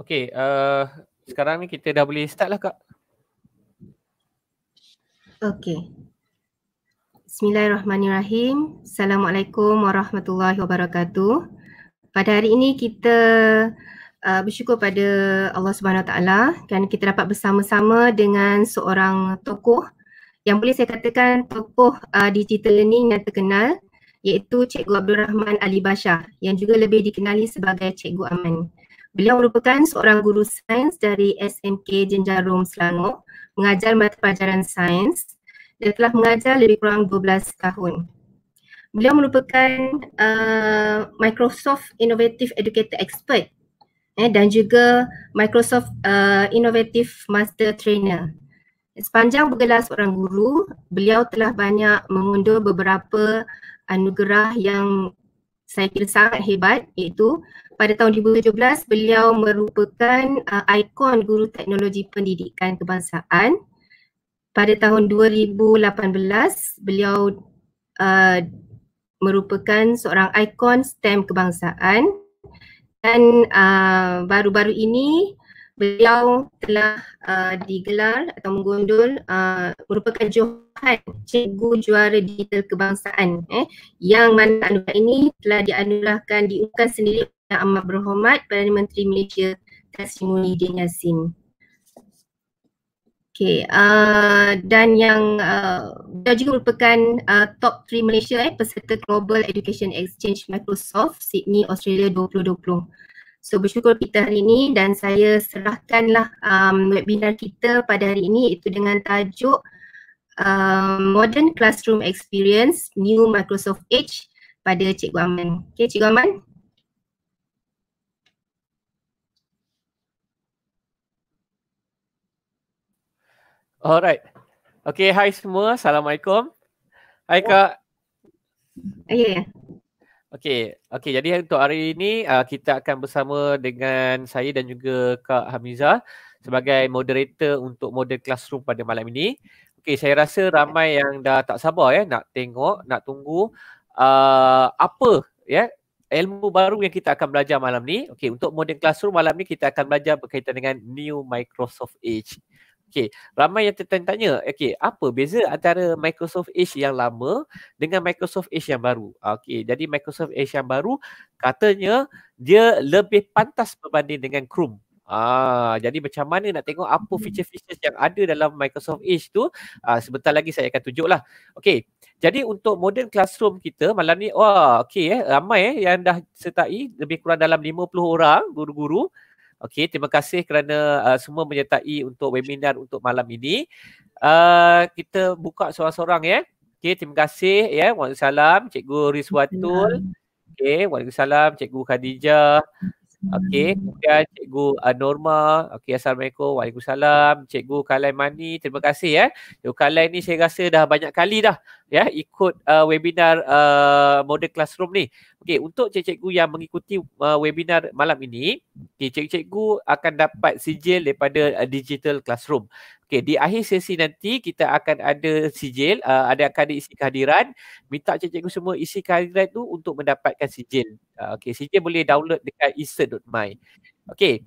Okay, uh, eh, sekarang ni kita dah boleh start lah Kak. Okay. Bismillahirrahmanirrahim. Assalamualaikum warahmatullahi wabarakatuh. Pada hari ini kita uh, bersyukur pada Allah Subhanahu Taala kerana kita dapat bersama-sama dengan seorang tokoh yang boleh saya katakan tokoh uh, digital ini yang terkenal iaitu Cikgu Abdul Rahman Ali Bashar yang juga lebih dikenali sebagai Cikgu Aman. Beliau merupakan seorang guru sains dari SMK Jenjarum Selangor, mengajar mata pelajaran sains dan telah mengajar lebih kurang 12 tahun. Beliau merupakan uh, Microsoft Innovative Educator Expert eh, dan juga Microsoft uh, Innovative Master Trainer. Sepanjang bergelar orang guru, beliau telah banyak mengundur beberapa anugerah yang saya kira sangat hebat iaitu pada tahun 2017 beliau merupakan uh, ikon guru teknologi pendidikan kebangsaan. Pada tahun 2018 beliau uh, merupakan seorang ikon STEM kebangsaan dan uh, baru-baru ini beliau telah uh, digelar atau menggondol uh, merupakan Johor Ahad Cikgu Juara Digital Kebangsaan eh, yang mana anugerah ini telah dianugerahkan diumumkan sendiri oleh Amat Berhormat Perdana Menteri Malaysia Tasri Muhyiddin Yassin. Okay, uh, dan yang uh, dia juga merupakan uh, top 3 Malaysia eh, peserta Global Education Exchange Microsoft Sydney Australia 2020. So bersyukur kita hari ini dan saya serahkanlah um, webinar kita pada hari ini itu dengan tajuk Um, modern classroom experience new Microsoft Edge pada Cikgu Aman. Okey, Cikgu Aman. Alright. Okay, hai semua. Assalamualaikum. Hai oh. Ya. Kak. Ah, ya. Yeah. Okay, okay. Jadi untuk hari ini uh, kita akan bersama dengan saya dan juga Kak Hamiza sebagai moderator untuk model classroom pada malam ini. Okay, saya rasa ramai yang dah tak sabar ya nak tengok, nak tunggu uh, apa ya ilmu baru yang kita akan belajar malam ni. Okay, untuk modern classroom malam ni kita akan belajar berkaitan dengan new Microsoft Edge. Okay, ramai yang tertanya-tanya, okay, apa beza antara Microsoft Edge yang lama dengan Microsoft Edge yang baru? Okay, jadi Microsoft Edge yang baru katanya dia lebih pantas berbanding dengan Chrome. Ah, jadi macam mana nak tengok apa hmm. feature-features yang ada dalam Microsoft Edge tu? Ah, sebentar lagi saya akan tunjuk lah. Okay, Jadi untuk modern classroom kita malam ni wah, okay eh ramai eh yang dah sertai lebih kurang dalam 50 orang guru-guru. Okay, terima kasih kerana uh, semua menyertai untuk webinar untuk malam ini. Uh, kita buka seorang-seorang ya. Eh. Okey, terima kasih ya. Eh. Waalaikumsalam Cikgu Rizwatul. Okay, waalaikumsalam Cikgu Khadijah. Okey, hmm. kemudian Cikgu uh, Norma. Okey, Assalamualaikum. Waalaikumsalam. Cikgu Kalai Mani, terima kasih eh. Cikgu Kalai ni saya rasa dah banyak kali dah ya ikut uh, webinar uh, model classroom ni. Okey, untuk cikgu-cikgu yang mengikuti uh, webinar malam ini, okey cikgu-cikgu akan dapat sijil daripada uh, digital classroom. Okey, di akhir sesi nanti kita akan ada sijil, uh, ada akan ada isi kehadiran. Minta cikgu-cikgu semua isi kehadiran tu untuk mendapatkan sijil. Uh, okey, sijil boleh download dekat isa.my. Okey.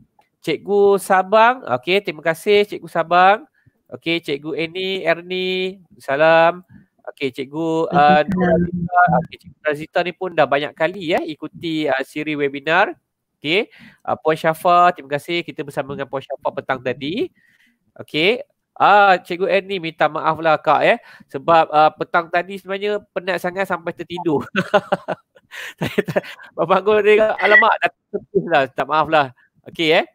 Cikgu Sabang, okey terima kasih Cikgu Sabang. Okey, Cikgu Eni, Erni, salam. Okey cikgu uh, cikgu Razita ni pun dah banyak kali ya eh, ikuti uh, siri webinar. Okey. Uh, Puan Syafa, terima kasih kita bersama dengan Puan Syafa petang tadi. Okey. Ah, uh, cikgu Annie minta maaf lah kak ya eh, sebab uh, petang tadi sebenarnya penat sangat sampai tertidur. Bapak guru dia alamak dah tertidur lah. Tak maaf lah. Okey eh.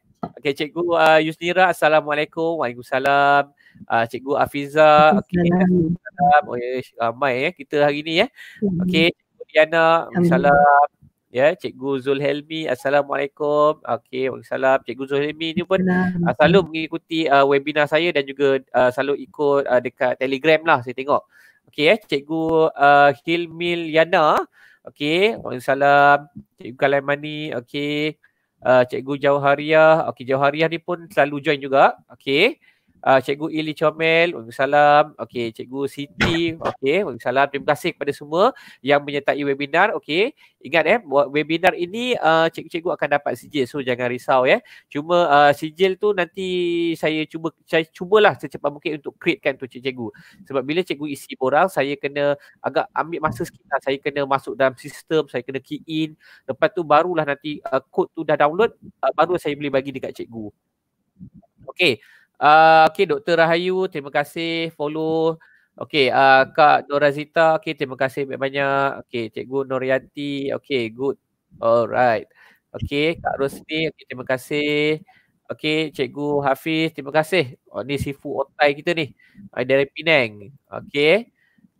Okey cikgu uh, Yusnira, Assalamualaikum. Waalaikumsalam uh, Cikgu Afiza, okay, Okay. Lah. Oh, ya, ya, ya, ramai ya kita hari ni ya. Hmm. Okey, Yana, Diana, Assalamualaikum. Ya, Cikgu Zulhelmi, Assalamualaikum. okay, Waalaikumsalam. Cikgu Zulhelmi ni pun uh, selalu mengikuti uh, webinar saya dan juga uh, selalu ikut uh, dekat Telegram lah saya tengok. okay eh, ya, Cikgu uh, Hilmil Yana. okay, Waalaikumsalam. Cikgu Kalimani, okay, Uh, Cikgu Jauhariah, okay Jauhariah ni pun selalu join juga. okay uh, Cikgu Ili Chomel, Waalaikumsalam. Okey, Cikgu Siti, okey, Waalaikumsalam. Terima kasih kepada semua yang menyertai webinar. Okey, ingat eh webinar ini uh, cikgu-cikgu akan dapat sijil. So jangan risau ya. Eh. Cuma uh, sijil tu nanti saya cuba saya cubalah secepat mungkin untuk createkan tu Cik cikgu. Sebab bila cikgu isi borang, saya kena agak ambil masa sikit lah. Saya kena masuk dalam sistem, saya kena key in. Lepas tu barulah nanti uh, code tu dah download, uh, baru saya boleh bagi dekat cikgu. Okey. Uh, okay, Dr. Rahayu, terima kasih follow. Okay, uh, Kak Norazita, okay, terima kasih banyak-banyak. Okay, Cikgu Norianti, okay, good. Alright. Okay, Kak Rosni, okay, terima kasih. Okay, Cikgu Hafiz, terima kasih. Oh, ni sifu otai kita ni. Uh, dari Penang. Okay.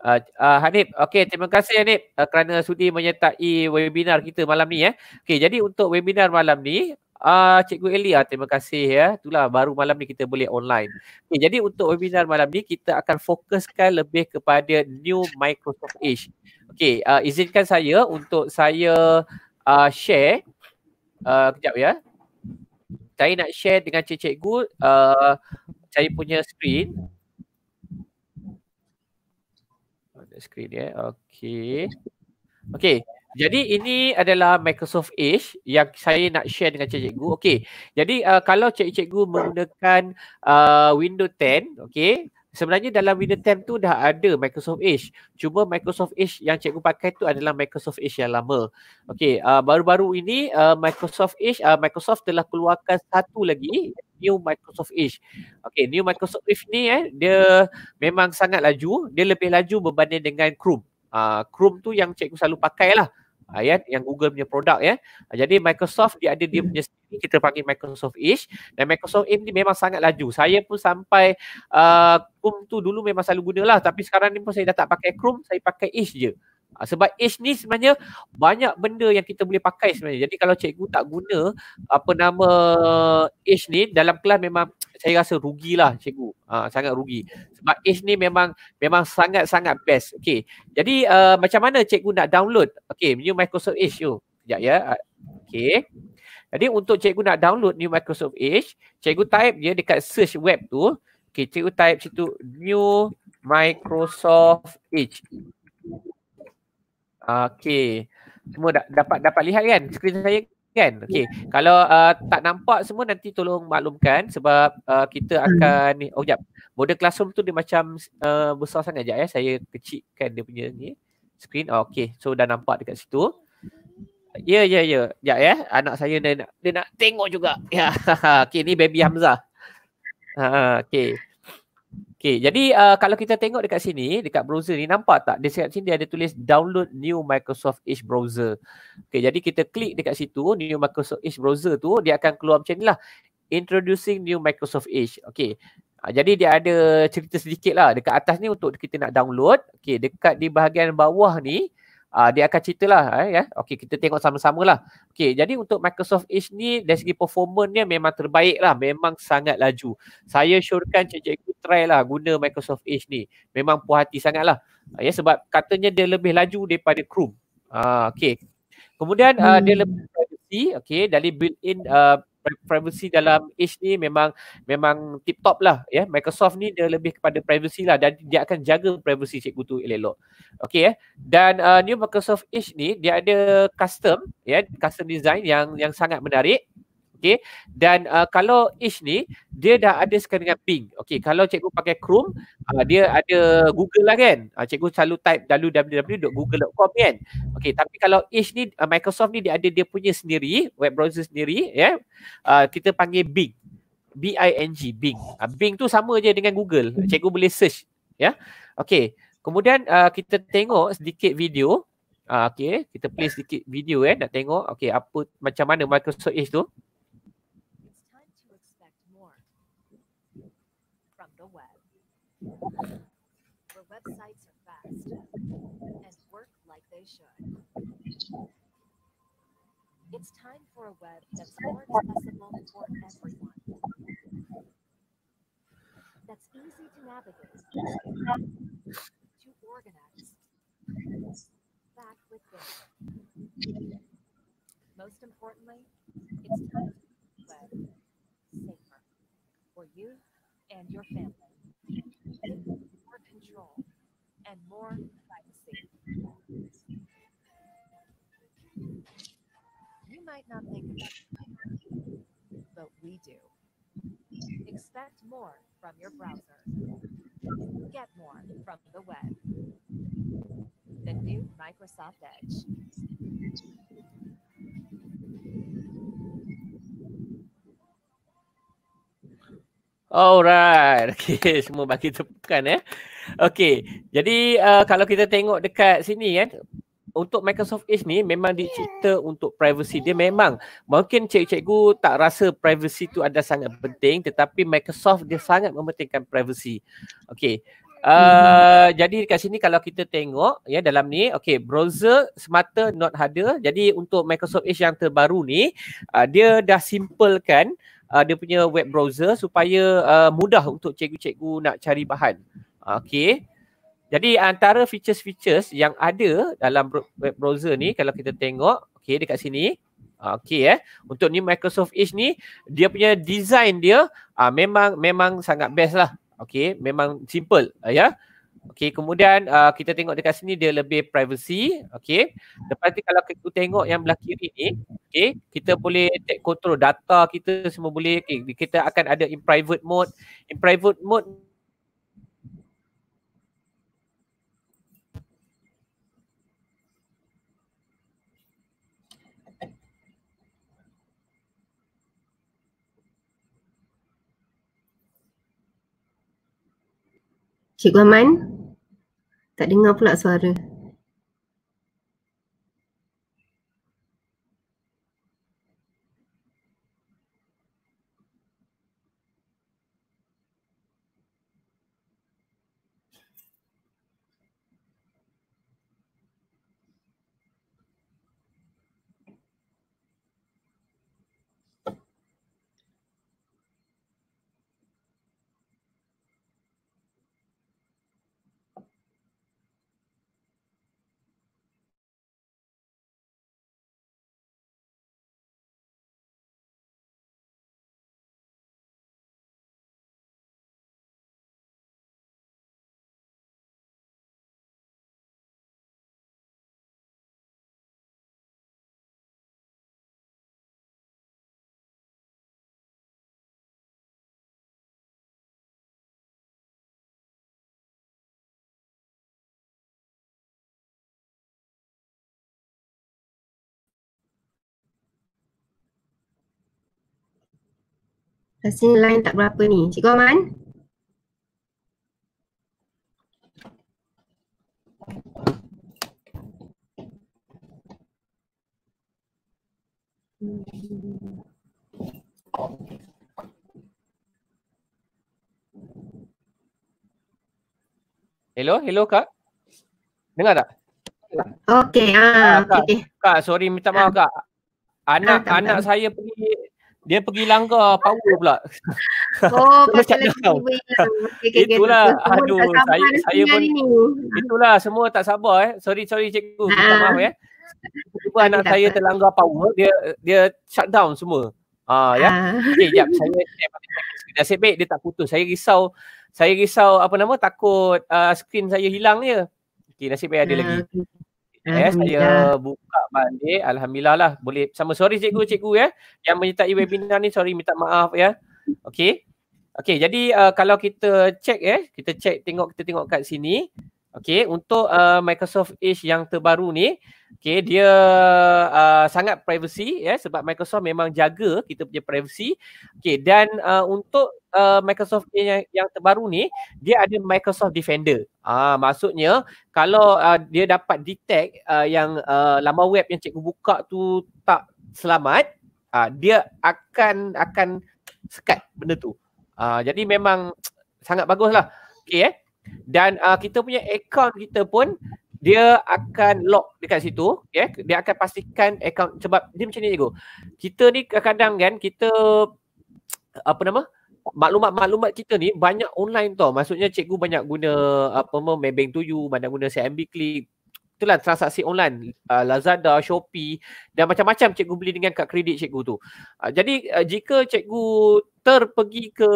Uh, uh, Hanif, okay, terima kasih Hanif uh, kerana sudi menyertai webinar kita malam ni. Eh. Okay, jadi untuk webinar malam ni, uh, Cikgu Elia ah, terima kasih ya. Itulah baru malam ni kita boleh online. Okay, eh, jadi untuk webinar malam ni kita akan fokuskan lebih kepada new Microsoft Edge. Okey, uh, izinkan saya untuk saya uh, share uh, kejap ya. Saya nak share dengan cikgu uh, saya punya screen. Ada screen ya. Okey. Okey. Jadi ini adalah Microsoft Edge yang saya nak share dengan cikgu. Okey. Jadi uh, kalau cikgu menggunakan uh, Windows 10, okey. Sebenarnya dalam Windows 10 tu dah ada Microsoft Edge. Cuma Microsoft Edge yang cikgu pakai tu adalah Microsoft Edge yang lama. Okey, uh, baru-baru ini uh, Microsoft Edge uh, Microsoft telah keluarkan satu lagi new Microsoft Edge. Okey, new Microsoft Edge ni eh dia memang sangat laju, dia lebih laju berbanding dengan Chrome. Ah, Chrome tu yang cikgu selalu pakai lah uh, ah, yeah, yang Google punya produk ya. Yeah. Jadi Microsoft dia ada dia punya sendiri kita panggil Microsoft Edge dan Microsoft Edge ni memang sangat laju. Saya pun sampai uh, Chrome tu dulu memang selalu gunalah tapi sekarang ni pun saya dah tak pakai Chrome, saya pakai Edge je. Ha, sebab age ni sebenarnya banyak benda yang kita boleh pakai sebenarnya. Jadi kalau cikgu tak guna apa nama age ni dalam kelas memang saya rasa rugilah cikgu. Ha, sangat rugi. Sebab age ni memang memang sangat-sangat best. Okay. Jadi uh, macam mana cikgu nak download? Okay. New Microsoft Edge tu. Sekejap ya. Okay. Jadi untuk cikgu nak download New Microsoft Edge, cikgu type dia dekat search web tu. Okay. Cikgu type situ New Microsoft Edge. Okay. Semua da- dapat dapat lihat kan skrin saya kan? Okay. Kalau uh, tak nampak semua nanti tolong maklumkan sebab uh, kita hmm. akan ni. Oh, jap. model classroom tu dia macam uh, besar sangat jap ya. Saya kecilkan dia punya ni. Screen. Oh, okay. So dah nampak dekat situ. Ya, ya, ya. Jap ya. Anak saya dia nak, dia nak tengok juga. Ya. Yeah. okay. Ni baby Hamzah. Uh, ha, ha. okay. Okay, jadi uh, kalau kita tengok dekat sini, dekat browser ni nampak tak? Di sini dia ada tulis download new Microsoft Edge browser. Okay, jadi kita klik dekat situ, new Microsoft Edge browser tu, dia akan keluar macam ni lah. Introducing new Microsoft Edge. Okay, uh, ha, jadi dia ada cerita sedikit lah. Dekat atas ni untuk kita nak download. Okay, dekat di bahagian bawah ni, uh, dia akan cerita lah. Eh, yeah. Okay, kita tengok sama-sama lah. Okay, jadi untuk Microsoft Edge ni, dari segi performance dia memang terbaik lah. Memang sangat laju. Saya syorkan cikgu try lah guna Microsoft Edge ni. Memang puas hati sangat lah. Uh, ah, yeah, sebab katanya dia lebih laju daripada Chrome. Uh, ah, okay. Kemudian hmm. dia lebih privacy, okay, dari built-in uh, privacy dalam Edge ni memang memang tip top lah ya yeah. Microsoft ni dia lebih kepada privacy lah dan dia akan jaga privacy cikgu tu elok okey ya yeah. dan uh, new Microsoft Edge ni dia ada custom ya yeah, custom design yang yang sangat menarik Okay. Dan uh, kalau Ish ni, dia dah ada sekarang dengan Bing. Okay. Kalau cikgu pakai Chrome, uh, dia ada Google lah kan. Uh, cikgu selalu type www.google.com kan. Okay. Tapi kalau Ish ni, uh, Microsoft ni dia ada dia punya sendiri, web browser sendiri. Ya. Yeah. Uh, kita panggil Bing. B-I-N-G. Bing. Uh, Bing tu sama je dengan Google. Cikgu boleh search. Ya. Yeah. Okay. Kemudian uh, kita tengok sedikit video. Uh, okay. Kita play sedikit video eh. Nak tengok. Okay. Apa, macam mana Microsoft Edge tu. Where websites are fast and work like they should. It's time for a web that's more accessible for everyone. That's easy to navigate, to organize, back with data. Most importantly, it's time to web safer for you and your family and more control and more privacy. You might not think about it, but we do. Expect more from your browser. Get more from the web. The new Microsoft Edge. Alright. Okay, semua bagi tepukan eh. Okay, jadi uh, kalau kita tengok dekat sini kan, untuk Microsoft Edge ni memang dicipta untuk privacy dia memang mungkin cikgu-cikgu tak rasa privacy tu ada sangat penting tetapi Microsoft dia sangat mementingkan privacy. Okay, Uh, hmm. jadi dekat sini kalau kita tengok ya dalam ni okay, browser semata not harder. Jadi untuk Microsoft Edge yang terbaru ni uh, dia dah simplekan uh, dia punya web browser supaya uh, mudah untuk cikgu-cikgu nak cari bahan. Okey. Jadi antara features-features yang ada dalam web browser ni kalau kita tengok okey dekat sini okey eh untuk ni Microsoft Edge ni dia punya design dia uh, memang memang sangat best lah. Okey, memang simple uh, ya. Yeah. Okey, kemudian uh, kita tengok dekat sini dia lebih privacy. Okey. Lepas tu kalau kita tengok yang belah kiri ni, okey, kita boleh take control data kita semua boleh. Okey, kita akan ada in private mode. In private mode Cikgu Aman, tak dengar pula suara. Rasanya line tak berapa ni. Cikgu Aman? Hello, hello kak. Dengar tak? Okay, ah, ah okey. Kak, sorry minta maaf kak. Anak-anak ah, anak saya pergi dia pergi langgar oh. power pula. Oh, pasal lagi tu. Lah. Itulah, aduh, saya, saya pun, itulah semua tak sabar eh. Sorry, sorry cikgu, ha. minta ah. maaf eh. Cikgu ha, anak saya terlanggar power, dia dia shutdown semua. Ha, ya. Ha. Ah. Okay, jap, saya, saya, nasib baik dia tak putus. Saya risau, saya risau apa nama, takut uh, screen saya hilang je. Okay, nasib baik ada ha. lagi. Ya, saya buka balik. Alhamdulillah lah. Boleh sama sorry cikgu-cikgu ya. Yang menyertai webinar ni sorry minta maaf ya. Okay. Okay jadi uh, kalau kita check ya. Kita check tengok kita tengok kat sini. Okay untuk uh, Microsoft Edge yang terbaru ni. Okay dia uh, sangat privacy ya. Sebab Microsoft memang jaga kita punya privacy. Okay dan uh, untuk uh, Microsoft Edge yang, yang terbaru ni. Dia ada Microsoft Defender. Ah maksudnya kalau uh, dia dapat detect uh, yang uh, ah, laman web yang cikgu buka tu tak selamat, uh, dia akan akan sekat benda tu. Uh, jadi memang sangat baguslah. Okay, eh. Dan uh, kita punya account kita pun dia akan lock dekat situ, Okay, eh. Dia akan pastikan account sebab dia macam ni cikgu. Kita ni kadang kan kita apa nama? maklumat-maklumat kita ni banyak online tau. Maksudnya cikgu banyak guna apa mem Maybank to you, banyak guna CMB Click. Itulah transaksi online uh, Lazada, Shopee dan macam-macam cikgu beli dengan kad kredit cikgu tu. Uh, jadi uh, jika cikgu terpergi ke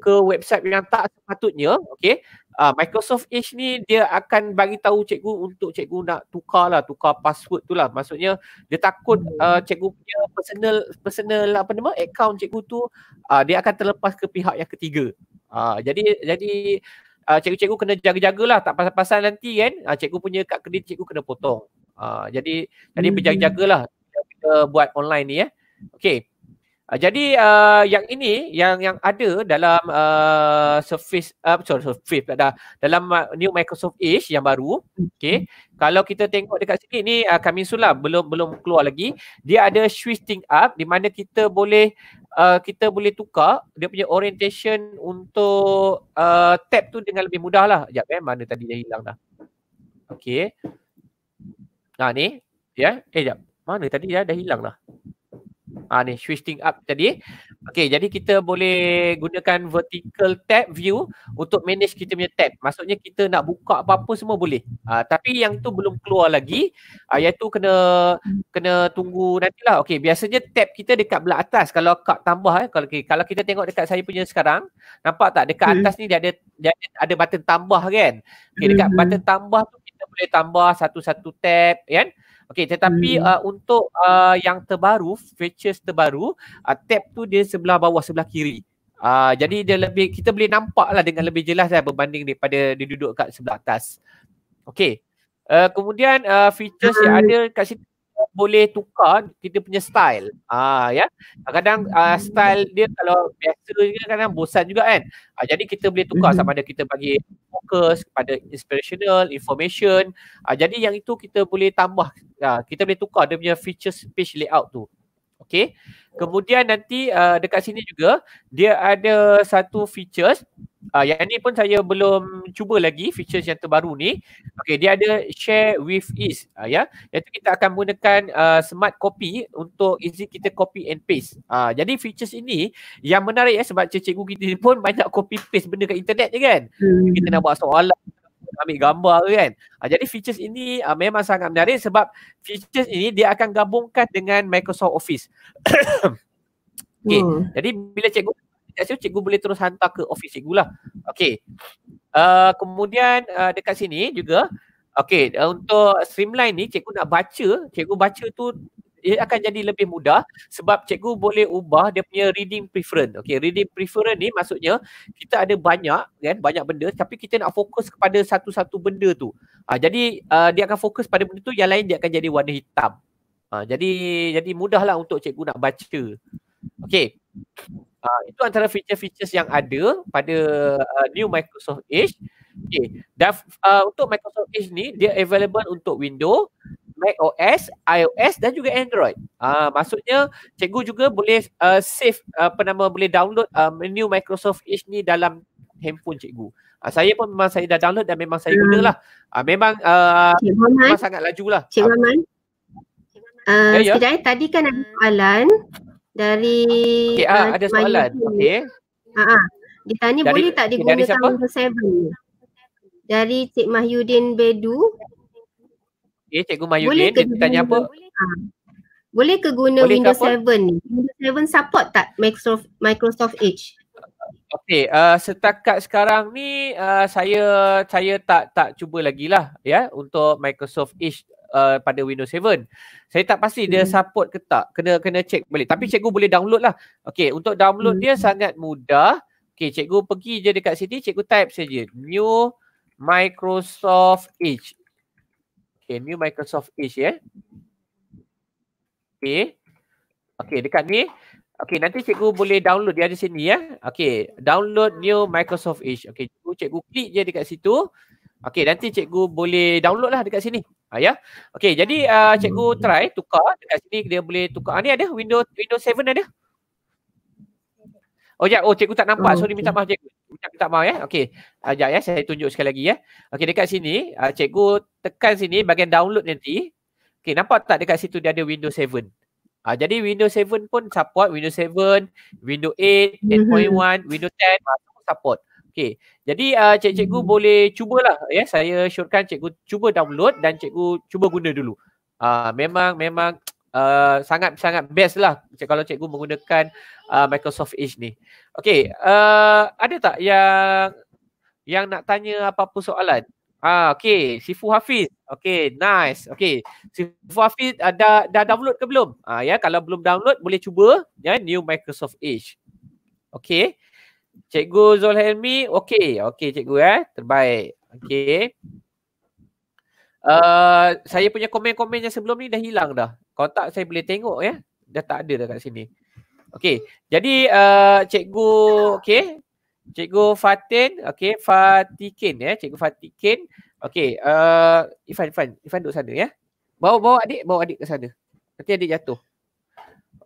ke website yang tak sepatutnya okey uh, Microsoft Edge ni dia akan bagi tahu cikgu untuk cikgu nak tukar lah, tukar password tu lah maksudnya dia takut uh, cikgu punya personal personal apa nama account cikgu tu uh, dia akan terlepas ke pihak yang ketiga uh, jadi jadi uh, cikgu-cikgu kena jaga jaga lah, tak pasal-pasal nanti kan uh, cikgu punya kad kredit cikgu kena potong uh, jadi jadi hmm. berjaga-jagalah kita buat online ni ya eh. okey Ah, jadi uh, yang ini yang yang ada dalam uh, Surface uh, sorry Surface ada dalam new Microsoft Edge yang baru okey hmm. kalau kita tengok dekat sini ni uh, coming soon belum belum keluar lagi dia ada switching up di mana kita boleh uh, kita boleh tukar dia punya orientation untuk uh, tab tu dengan lebih mudah lah jap eh mana tadi dia hilang dah okey nah ni ya yeah. eh jap mana tadi dia ya, dah hilang lah Ah ni switching up tadi. Okey, jadi kita boleh gunakan vertical tab view untuk manage kita punya tab. Maksudnya kita nak buka apa-apa semua boleh. Ah tapi yang tu belum keluar lagi, ah tu kena kena tunggu nantilah. Okey, biasanya tab kita dekat belah atas kalau kak tambah eh kalau kalau kita tengok dekat saya punya sekarang, nampak tak dekat hmm. atas ni dia ada dia ada button tambah kan. Okey, dekat hmm. button tambah tu kita boleh tambah satu-satu tab, kan? Ya? Okey tetapi hmm. uh, untuk uh, yang terbaru features terbaru uh, tab tu dia sebelah bawah sebelah kiri. Uh, jadi dia lebih kita boleh nampak lah dengan lebih jelas lah berbanding daripada dia duduk kat sebelah atas. Okey. Uh, kemudian uh, features yang hmm. ada kat situ boleh tukar kita punya style. Ah uh, ya. Kadang uh, ah, hmm. style dia kalau biasa juga kan, kadang bosan juga kan. Uh, jadi kita boleh tukar hmm. sama ada kita bagi fokus kepada inspirational, information. Uh, jadi yang itu kita boleh tambah. Uh, kita boleh tukar dia punya features page layout tu. Okay, kemudian nanti uh, dekat sini juga dia ada satu features uh, yang ni pun saya belum cuba lagi features yang terbaru ni Okay, dia ada share with ease uh, ya iaitu kita akan gunakan uh, smart copy untuk easy kita copy and paste uh, jadi features ini yang menarik ya sebab cikgu kita pun banyak copy paste benda kat internet je kan hmm. kita nak buat soalan ambil gambar ke kan. Uh, jadi features ini uh, memang sangat menarik sebab features ini dia akan gabungkan dengan Microsoft Office. okay. Hmm. Jadi bila cikgu dekat cikgu boleh terus hantar ke office cikgu lah. Okay. Uh, ah, kemudian uh, dekat sini juga Okay, uh, untuk streamline ni cikgu nak baca, cikgu baca tu ia akan jadi lebih mudah sebab cikgu boleh ubah dia punya reading preference. Okay, reading preference ni maksudnya kita ada banyak kan banyak benda tapi kita nak fokus kepada satu-satu benda tu. Ha, jadi uh, dia akan fokus pada benda tu yang lain dia akan jadi warna hitam. Ha, jadi jadi mudahlah untuk cikgu nak baca. Okay, Uh, itu antara features features yang ada pada uh, new Microsoft Edge. Okay, dan uh, untuk Microsoft Edge ni dia available untuk Windows Mac OS, iOS dan juga Android. Ah uh, maksudnya cikgu juga boleh uh, save ah, apa nama boleh download uh, menu Microsoft Edge ni dalam handphone cikgu. Uh, saya pun memang saya dah download dan memang saya hmm. gunalah. Ah uh, memang uh, memang sangat lajulah. Cik Maman. Uh, ya, ya. Sekejap, eh. tadi kan ada soalan dari okay, ah, ada uh, soalan. Okey. Ha ah. Dia tanya dari, boleh tak digunakan Windows 7? Dari Cik Mahyudin Bedu, Okay, eh, Cikgu Mayudin dia tanya apa? Ah. Boleh ke guna boleh Windows 7? Windows 7 support tak Microsoft Microsoft Edge? Okey, uh, setakat sekarang ni uh, saya saya tak tak cuba lagi lah ya yeah, untuk Microsoft Edge uh, pada Windows 7. Saya tak pasti hmm. dia support ke tak. Kena kena check balik. Tapi hmm. cikgu boleh download lah. Okey, untuk download hmm. dia sangat mudah. Okey, cikgu pergi je dekat sini, cikgu type saja new Microsoft Edge. Okay, new Microsoft Edge ya. Yeah. Okay. Okay, dekat ni. Okay, nanti cikgu boleh download dia di sini ya. Yeah. Okay, download new Microsoft Edge. Okay, cikgu, cikgu klik je dekat situ. Okay, nanti cikgu boleh download lah dekat sini. Ha, ya. Yeah. Okay, jadi uh, cikgu try tukar dekat sini dia boleh tukar. Ah, ni ada Windows Windows 7 ada? Oh ya, oh cikgu tak nampak. Sorry minta maaf cikgu ucap tak mau ya. Okey. Ajak ya saya tunjuk sekali lagi ya. Okey dekat sini uh, cikgu tekan sini bahagian download nanti. Okey nampak tak dekat situ dia ada Windows 7. Uh, ah, jadi Windows 7 pun support Windows 7, Windows 8, 8.1, mhm. Windows 10 ah, support. Okey. Jadi uh, cikgu hmm. boleh cubalah ya. Yeah. Saya syorkan cikgu cuba download dan cikgu cuba guna dulu. Uh, memang memang sangat-sangat eh, uh, best lah kalau cikgu menggunakan uh, Microsoft Edge ni. Okay, uh, eh, ada tak yang yang nak tanya apa-apa soalan? Ah, ha, okay, Sifu Hafiz. Okay, nice. Okay, Sifu Hafiz uh, dah, dah download ke belum? Ah, uh, ya, kalau belum download boleh cuba yeah, new Microsoft Edge. Okay, Cikgu Zulhelmi, okay. Okay, cikgu ya, eh. Terbaik. Okay. Uh, saya punya komen-komen yang sebelum ni dah hilang dah. Kalau tak saya boleh tengok ya. Dah tak ada dah kat sini. Okey. Jadi uh, cikgu okey. Cikgu Fatin, okey Fatikin ya, cikgu Fatikin. Okey, uh, Ifan Ifan, Ifan duduk sana ya. Bawa bawa adik, bawa adik ke sana. Nanti adik jatuh.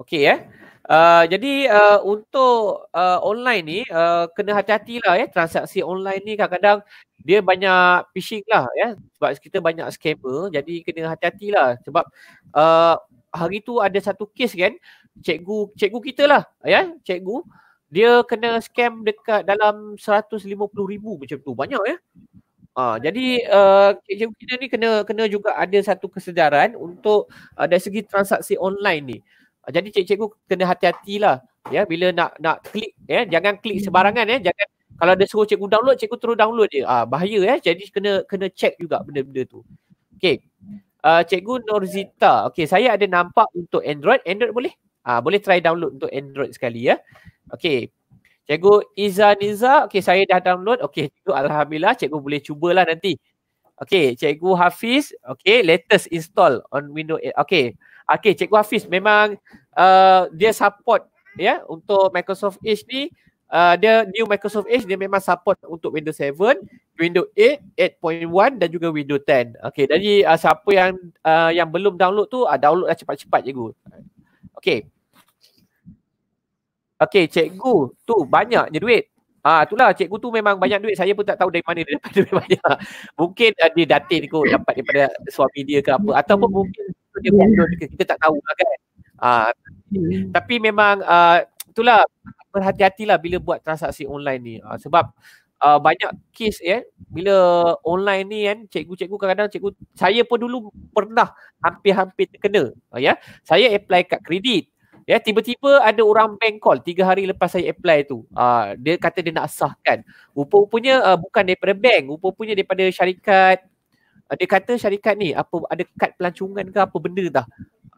Okey ya. Eh? Uh, jadi uh, untuk uh, online ni uh, kena hati hati lah, ya transaksi online ni kadang-kadang dia banyak phishing lah ya sebab kita banyak scammer jadi kena hati hati lah. sebab uh, hari tu ada satu kes kan cikgu cikgu kita lah ya cikgu dia kena scam dekat dalam 150,000 macam tu banyak ya Uh, jadi uh, cikgu kita ni kena kena juga ada satu kesedaran untuk uh, dari segi transaksi online ni jadi cikgu-cikgu kena hati hati lah, ya bila nak nak klik ya jangan klik sebarangan ya jangan kalau ada suruh cikgu download cikgu terus download je ah bahaya ya jadi kena kena check juga benda-benda tu Okay, uh, cikgu Norzita Okay, saya ada nampak untuk Android Android boleh ah boleh try download untuk Android sekali ya Okay, cikgu Iza Niza Okay, saya dah download Okay, cikgu alhamdulillah cikgu boleh cubalah nanti Okay, cikgu Hafiz Okay, latest install on Windows 8 okey Okay, Cikgu Hafiz memang uh, dia support ya yeah, untuk Microsoft Edge ni. Uh, dia new Microsoft Edge dia memang support untuk Windows 7, Windows 8, 8.1 dan juga Windows 10. Okay, jadi uh, siapa yang uh, yang belum download tu, uh, downloadlah cepat-cepat cikgu. Okay. Okay, cikgu tu banyaknya duit. Ah uh, itulah cikgu tu memang banyak duit. Saya pun tak tahu dari mana dia dapat duit banyak. Mungkin uh, dia datin kot dapat daripada suami dia ke apa ataupun mungkin betul dia ya. mundur yeah. kita tak tahu lah kan. Uh, hmm. Tapi memang uh, itulah berhati-hatilah bila buat transaksi online ni uh, sebab uh, banyak kes ya yeah, bila online ni kan cikgu-cikgu kadang-kadang cikgu saya pun dulu pernah hampir-hampir terkena ya. Yeah. Saya apply kad kredit Ya tiba-tiba ada orang bank call tiga hari lepas saya apply tu. Uh, dia kata dia nak sahkan. Rupa-rupanya uh, bukan daripada bank, rupa-rupanya daripada syarikat uh, dia kata syarikat ni apa ada kad pelancongan ke apa benda dah.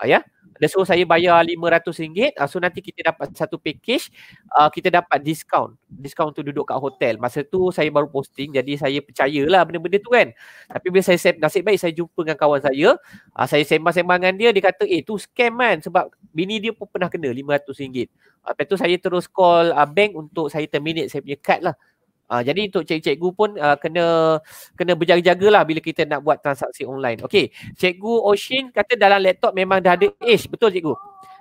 Uh, ya. Yeah? Dia suruh saya bayar RM500. Uh, ah, so nanti kita dapat satu package uh, kita dapat diskaun. Diskaun tu duduk kat hotel. Masa tu saya baru posting jadi saya percayalah benda-benda tu kan. Tapi bila saya nasib baik saya jumpa dengan kawan saya, uh, saya sembang-sembang dengan dia dia kata eh tu scam kan sebab bini dia pun pernah kena RM500. Uh, lepas tu saya terus call uh, bank untuk saya terminate saya punya card lah. Uh, jadi untuk cikgu-cikgu pun uh, kena kena berjaga-jagalah bila kita nak buat transaksi online. Okey, cikgu Oshin kata dalam laptop memang dah ada age. Betul cikgu?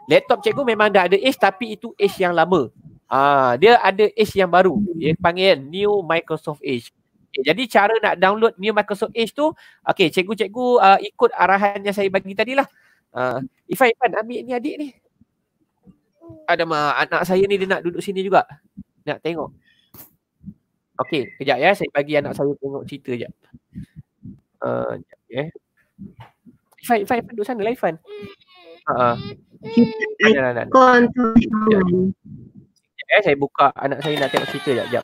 Laptop cikgu memang dah ada age tapi itu age yang lama. Ah, uh, dia ada age yang baru. Dia panggil new Microsoft Edge. Okay, jadi cara nak download new Microsoft Edge tu, okey cikgu-cikgu uh, ikut arahan yang saya bagi tadi lah. uh, Ifan Ifan ambil ni adik ni. Ada mah anak saya ni dia nak duduk sini juga. Nak tengok. Okey, kejap ya. Saya bagi anak saya tengok cerita sekejap. Uh, sekejap ya. Eh. Ifan, Ifan, Ifan duduk sana lah Ifan. Haa. Sekejap lah, ya. Eh. Saya buka anak saya nak tengok cerita sekejap. sekejap.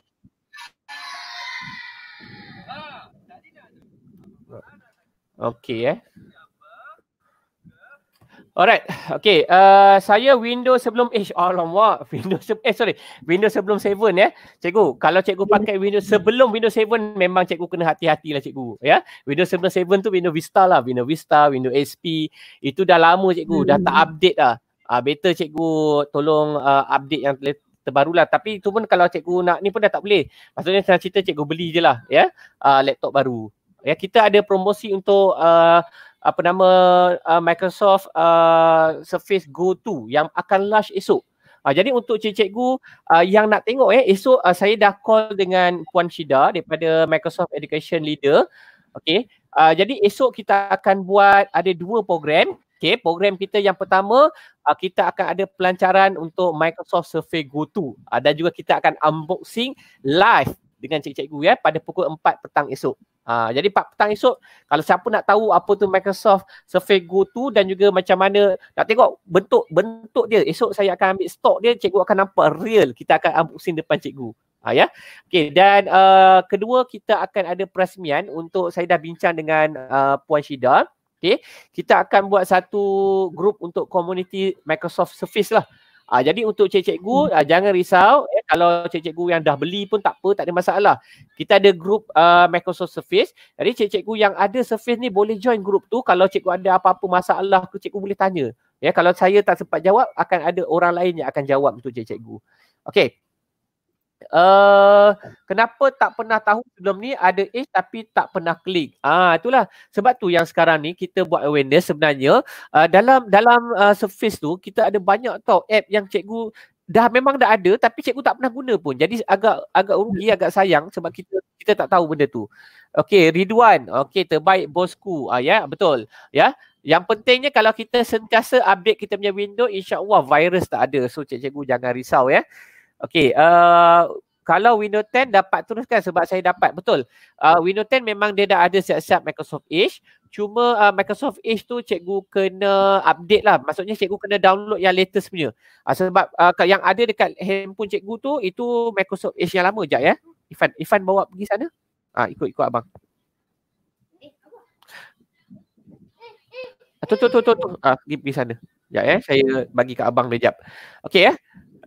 Okay eh. Alright. Okay. Uh, saya Windows sebelum H. Eh, alamak. Windows se- eh sorry. Windows sebelum 7 ya. Eh. Cikgu, kalau cikgu ya. pakai Windows sebelum Windows 7 memang cikgu kena hati-hati lah cikgu. Ya. Windows sebelum 7 tu Windows Vista lah. Windows Vista, Windows SP Itu dah lama cikgu. Hmm. Dah tak update lah. Uh, better cikgu tolong uh, update yang terbaru lah. Tapi itu pun kalau cikgu nak ni pun dah tak boleh. Maksudnya saya cerita cikgu beli je lah. Ya. Uh, laptop baru. Ya. Kita ada promosi untuk uh, apa nama uh, Microsoft uh, Surface Go 2 yang akan launch esok. Uh, jadi untuk cikgu-cikgu uh, ah, yang nak tengok eh esok uh, saya dah call dengan Puan Shida daripada Microsoft Education Leader. Okey. Uh, jadi esok kita akan buat ada dua program. Okey, program kita yang pertama uh, kita akan ada pelancaran untuk Microsoft Surface Go 2 uh, dan juga kita akan unboxing live dengan cikgu-cikgu ya eh, pada pukul 4 petang esok. Uh, jadi pak petang esok kalau siapa nak tahu apa tu Microsoft Surface Go 2 dan juga macam mana nak tengok bentuk bentuk dia esok saya akan ambil stok dia cikgu akan nampak real kita akan unboxing depan cikgu. Ha, ya. Okey dan uh, kedua kita akan ada perasmian untuk saya dah bincang dengan uh, Puan Shida. Okey, kita akan buat satu group untuk community Microsoft Surface lah. Uh, jadi untuk cikgu-cikgu uh, hmm. ah, jangan risau eh, kalau cikgu-cikgu yang dah beli pun tak apa tak ada masalah. Kita ada grup uh, Microsoft Surface. Jadi cikgu-cikgu yang ada Surface ni boleh join grup tu kalau cikgu ada apa-apa masalah tu cikgu boleh tanya. Ya kalau saya tak sempat jawab akan ada orang lain yang akan jawab untuk cikgu-cikgu. Okey uh, kenapa tak pernah tahu sebelum ni ada H tapi tak pernah klik. Ah uh, itulah sebab tu yang sekarang ni kita buat awareness sebenarnya uh, dalam dalam uh, surface tu kita ada banyak tau app yang cikgu dah memang dah ada tapi cikgu tak pernah guna pun. Jadi agak agak rugi agak sayang sebab kita kita tak tahu benda tu. Okey Ridwan, okey terbaik bosku. Ah uh, ya yeah, betul. Ya. Yeah. Yang pentingnya kalau kita sentiasa update kita punya window insya-Allah virus tak ada. So cikgu jangan risau ya. Yeah. Okay, uh, kalau Windows 10 dapat teruskan sebab saya dapat. Betul, uh, Windows 10 memang dia dah ada siap-siap Microsoft Edge. Cuma uh, Microsoft Edge tu cikgu kena update lah. Maksudnya cikgu kena download yang latest punya. Uh, sebab uh, yang ada dekat handphone cikgu tu, itu Microsoft Edge yang lama je eh? ya. Ifan, Ifan bawa pergi sana. Ah, uh, Ikut-ikut abang. Tu ah, tu tu tu tu. Ah, pergi, pergi sana. Ya, eh, saya bagi kat abang dia sekejap. Okay eh.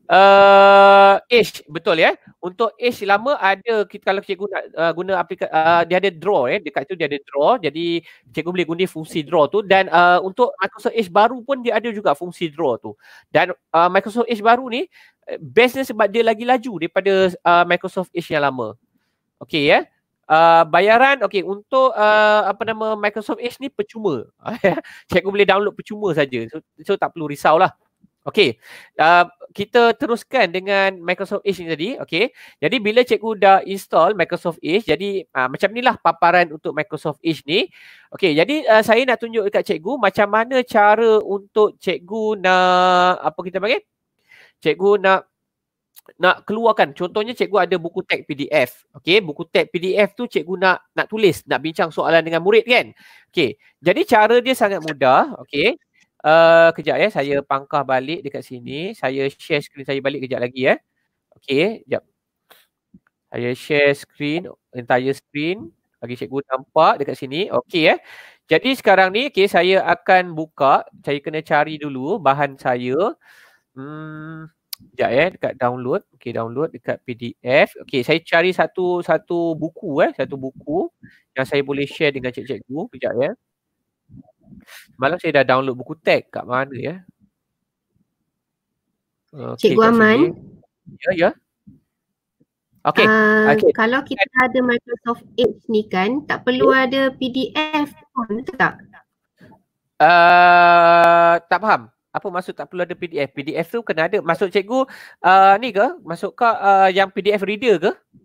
Uh, eh, age betul ya. Untuk age lama ada kita kalau cikgu nak uh, guna aplikasi uh, dia ada draw ya. Dekat tu dia ada draw. Jadi cikgu boleh guna fungsi draw tu dan uh, untuk Microsoft Edge baru pun dia ada juga fungsi draw tu. Dan uh, Microsoft Edge baru ni best sebab dia lagi laju daripada uh, Microsoft Edge yang lama. Okey ya. Uh, bayaran okey untuk uh, apa nama Microsoft Edge ni percuma. cikgu boleh download percuma saja. So, so tak perlu risaulah. Okay, uh, ah, kita teruskan dengan Microsoft Edge ni tadi. Okay, jadi bila cikgu dah install Microsoft Edge, jadi uh, macam lah paparan untuk Microsoft Edge ni. Okay, jadi uh, saya nak tunjuk dekat cikgu macam mana cara untuk cikgu nak, apa kita panggil? Cikgu nak nak keluarkan. Contohnya cikgu ada buku tag PDF. Okay, buku tag PDF tu cikgu nak nak tulis, nak bincang soalan dengan murid kan? Okay, jadi cara dia sangat mudah. Okay, uh, kejap ya saya pangkah balik dekat sini saya share screen saya balik kejap lagi ya eh. okey jap saya share screen entire screen bagi cikgu nampak dekat sini okey eh jadi sekarang ni okey saya akan buka saya kena cari dulu bahan saya hmm kejap ya eh. dekat download okey download dekat PDF okey saya cari satu satu buku eh satu buku yang saya boleh share dengan cikgu kejap ya eh. Malam saya dah download buku tag kat mana ya? Eh? Okay, Cikgu Aman. Ya, ya. okay. Uh, ah, okay. Kalau kita ada Microsoft Edge ni kan, tak perlu yeah. ada PDF pun tak? Uh, tak faham. Apa maksud tak perlu ada PDF? PDF tu kena ada. Maksud cikgu uh, ni ke? Masuk ke uh, yang PDF reader ke? Ya,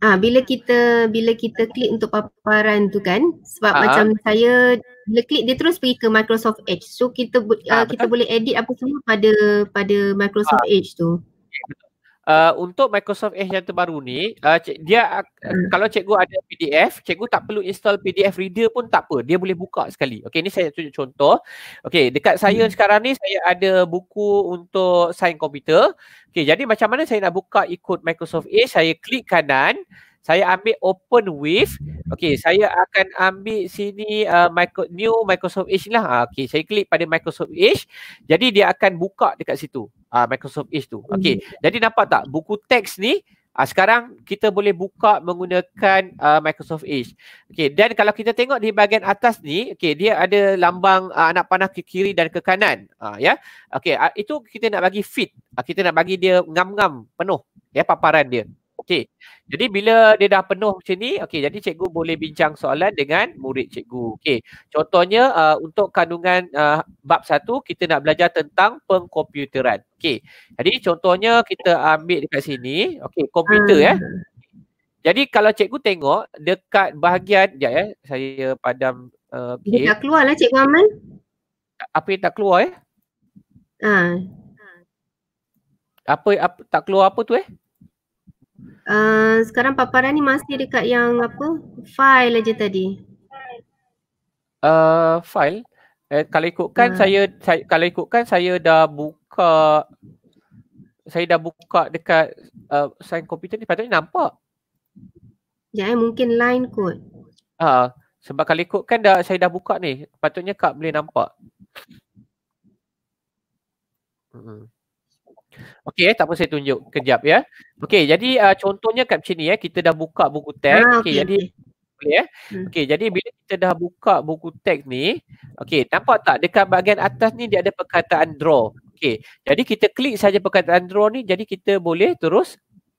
Ah bila kita bila kita klik untuk paparan tu kan sebab Aa. Ah. macam saya bila klik dia terus pergi ke Microsoft Edge. So kita Aa, uh, ah, kita boleh edit apa semua pada pada Microsoft Aa. Ah. Edge tu. Eh, Uh, untuk Microsoft Edge yang terbaru ni, uh, cik, dia uh, kalau cikgu ada PDF, cikgu tak perlu install PDF reader pun tak apa. Dia boleh buka sekali. Okey, ni saya tunjuk contoh. Okey, dekat saya hmm. sekarang ni saya ada buku untuk sains komputer. Okey, jadi macam mana saya nak buka ikut Microsoft Edge? Saya klik kanan, saya ambil open with okay. saya akan ambil sini uh, micro, new microsoft edge lah ah, Okay, saya klik pada microsoft edge jadi dia akan buka dekat situ uh, microsoft edge tu Okay. mm. jadi nampak tak buku teks ni uh, sekarang kita boleh buka menggunakan uh, microsoft edge Okay. dan kalau kita tengok di bahagian atas ni okay, dia ada lambang uh, anak panah ke kiri dan ke kanan uh, ya Okay. uh, itu kita nak bagi fit uh, kita nak bagi dia ngam-ngam penuh ya paparan dia Okey. Jadi bila dia dah penuh macam ni, okey jadi cikgu boleh bincang soalan dengan murid cikgu. Okey. Contohnya uh, untuk kandungan uh, bab satu, kita nak belajar tentang pengkomputeran. Okey. Jadi contohnya kita ambil dekat sini, okey komputer hmm. ya. Hmm. Eh. Jadi kalau cikgu tengok dekat bahagian ya eh, saya padam uh, okey. Dia dah keluarlah cikgu Aman. Apa yang tak keluar eh? Ah. Apa, apa tak keluar apa tu eh? Uh, sekarang paparan ni masih dekat yang apa? File aja tadi. Uh, file. Eh, kalau ikutkan uh. saya, saya kalau ikutkan saya dah buka saya dah buka dekat uh, sign komputer ni patutnya nampak. Ya, eh, mungkin line kot. Ha, uh, sebab kalau ikutkan dah saya dah buka ni, patutnya kak boleh nampak. Hmm. Okey eh tak apa saya tunjuk kejap ya. Okey jadi uh, contohnya kat sini eh kita dah buka buku teks. Ah, okey okay. jadi boleh eh. Hmm. Okey jadi bila kita dah buka buku teks ni, okey nampak tak dekat bahagian atas ni dia ada perkataan draw. Okey. Jadi kita klik saja perkataan draw ni jadi kita boleh terus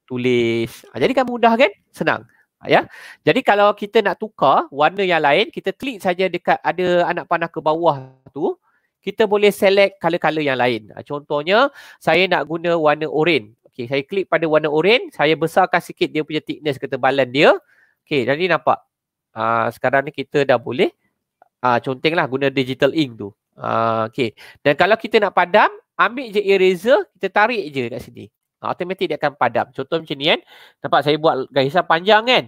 tulis. Ha, jadi kan mudah kan? Senang. Ha, ya. Jadi kalau kita nak tukar warna yang lain, kita klik saja dekat ada anak panah ke bawah tu kita boleh select color-color yang lain. Ah, contohnya, saya nak guna warna oranye. Okay, saya klik pada warna oranye, saya besarkan sikit dia punya thickness ketebalan dia. Okay, dan jadi nampak? Uh, sekarang ni kita dah boleh ah, conteng lah guna digital ink tu. Uh, okay, dan kalau kita nak padam, ambil je eraser, kita tarik je kat sini. Uh, automatik dia akan padam. Contoh macam ni kan. Nampak saya buat garisan panjang kan?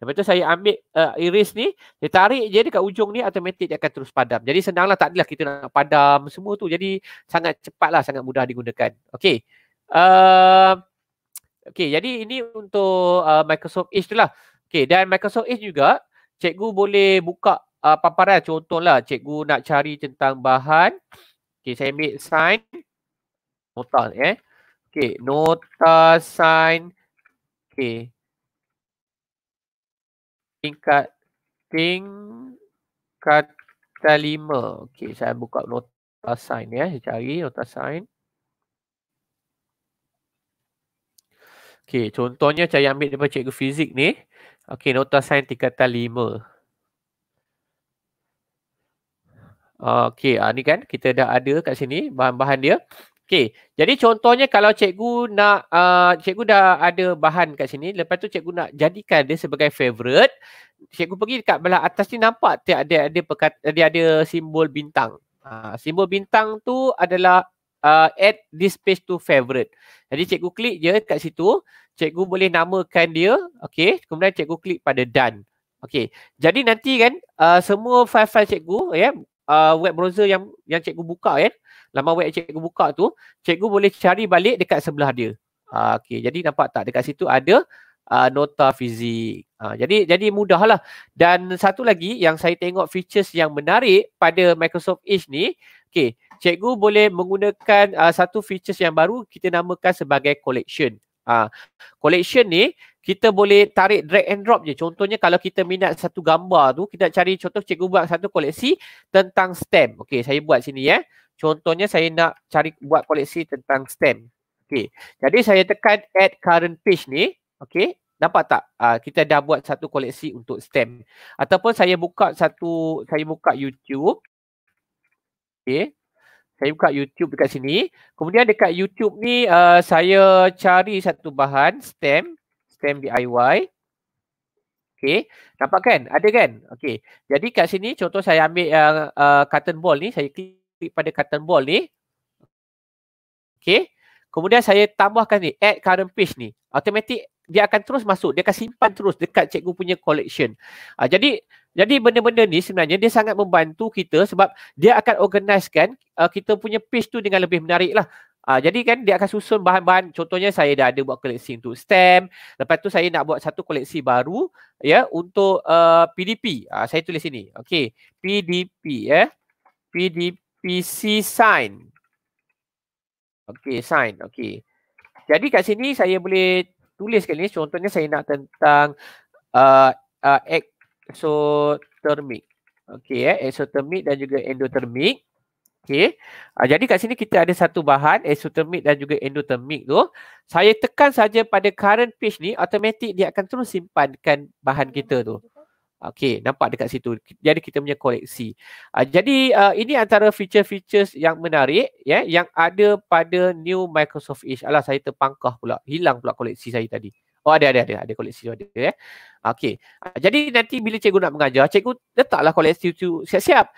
Lepas tu saya ambil uh, iris ni, dia tarik je dekat ujung ni, automatik dia akan terus padam. Jadi senanglah, tak adalah kita nak padam semua tu. Jadi sangat cepatlah, sangat mudah digunakan. Okay. Uh, okay, jadi ini untuk uh, Microsoft Edge tu lah. Okay, dan Microsoft Edge juga, cikgu boleh buka uh, paparan. Contohlah, cikgu nak cari tentang bahan. Okay, saya ambil sign. Nota, eh. Okay, nota, sign. Okay tingkat tingkat kelima. Okey, saya buka nota sign ya. Saya cari nota sign. Okey, contohnya saya ambil daripada cikgu fizik ni. Okey, nota sign tingkatan lima. Okey, ah, ni kan kita dah ada kat sini bahan-bahan dia. Okey, jadi contohnya kalau cikgu nak uh, cikgu dah ada bahan kat sini, lepas tu cikgu nak jadikan dia sebagai favorite, cikgu pergi dekat belah atas ni nampak tak ada ada perkata, dia ada simbol bintang. Uh, simbol bintang tu adalah uh, add this page to favorite. Jadi cikgu klik je kat situ, cikgu boleh namakan dia, okey, kemudian cikgu klik pada done. Okey. Jadi nanti kan uh, semua file-file cikgu ya yeah, uh, web browser yang yang cikgu buka kan yeah, laman web cikgu buka tu, cikgu boleh cari balik dekat sebelah dia. Uh, ah, okay. Jadi nampak tak dekat situ ada uh, nota fizik. Uh, jadi jadi mudahlah. Dan satu lagi yang saya tengok features yang menarik pada Microsoft Edge ni, okay, cikgu boleh menggunakan uh, satu features yang baru kita namakan sebagai collection. Uh, collection ni kita boleh tarik drag and drop je. Contohnya kalau kita minat satu gambar tu, kita cari contoh cikgu buat satu koleksi tentang stamp. Okey, saya buat sini ya. Eh. Contohnya saya nak cari buat koleksi tentang stamp. Okey. Jadi saya tekan add current page ni. Okey. Nampak tak? Uh, kita dah buat satu koleksi untuk stamp. Ataupun saya buka satu, saya buka YouTube. Okey. Saya buka YouTube dekat sini. Kemudian dekat YouTube ni uh, saya cari satu bahan stamp. Stamp DIY. Okey. Nampak kan? Ada kan? Okey. Jadi kat sini contoh saya ambil yang uh, ah, cotton ball ni. Saya klik klik pada cotton ball ni. Okay. Kemudian saya tambahkan ni, add current page ni. Automatic dia akan terus masuk. Dia akan simpan terus dekat cikgu punya collection. Uh, jadi jadi benda-benda ni sebenarnya dia sangat membantu kita sebab dia akan organisekan uh, kita punya page tu dengan lebih menarik lah. Uh, jadi kan dia akan susun bahan-bahan. Contohnya saya dah ada buat koleksi untuk stem. Lepas tu saya nak buat satu koleksi baru ya yeah, untuk uh, PDP. Uh, saya tulis sini. Okay. PDP ya. Yeah. PDP PC sign. okay, sign. okay. Jadi kat sini saya boleh tulis kali ni contohnya saya nak tentang uh, uh, exothermic. okay, eh, exothermic dan juga endothermic. okay. Uh, jadi kat sini kita ada satu bahan exothermic dan juga endothermic tu. Saya tekan saja pada current page ni automatic dia akan terus simpankan bahan kita tu. Okey, nampak dekat situ. Jadi kita punya koleksi. Uh, jadi uh, ini antara feature-features yang menarik ya yeah, yang ada pada new Microsoft Edge. Alah saya terpangkah pula. Hilang pula koleksi saya tadi. Oh ada ada ada ada koleksi tu ada ya. Yeah. Okey. Uh, jadi nanti bila cikgu nak mengajar, cikgu letaklah koleksi tu siap-siap.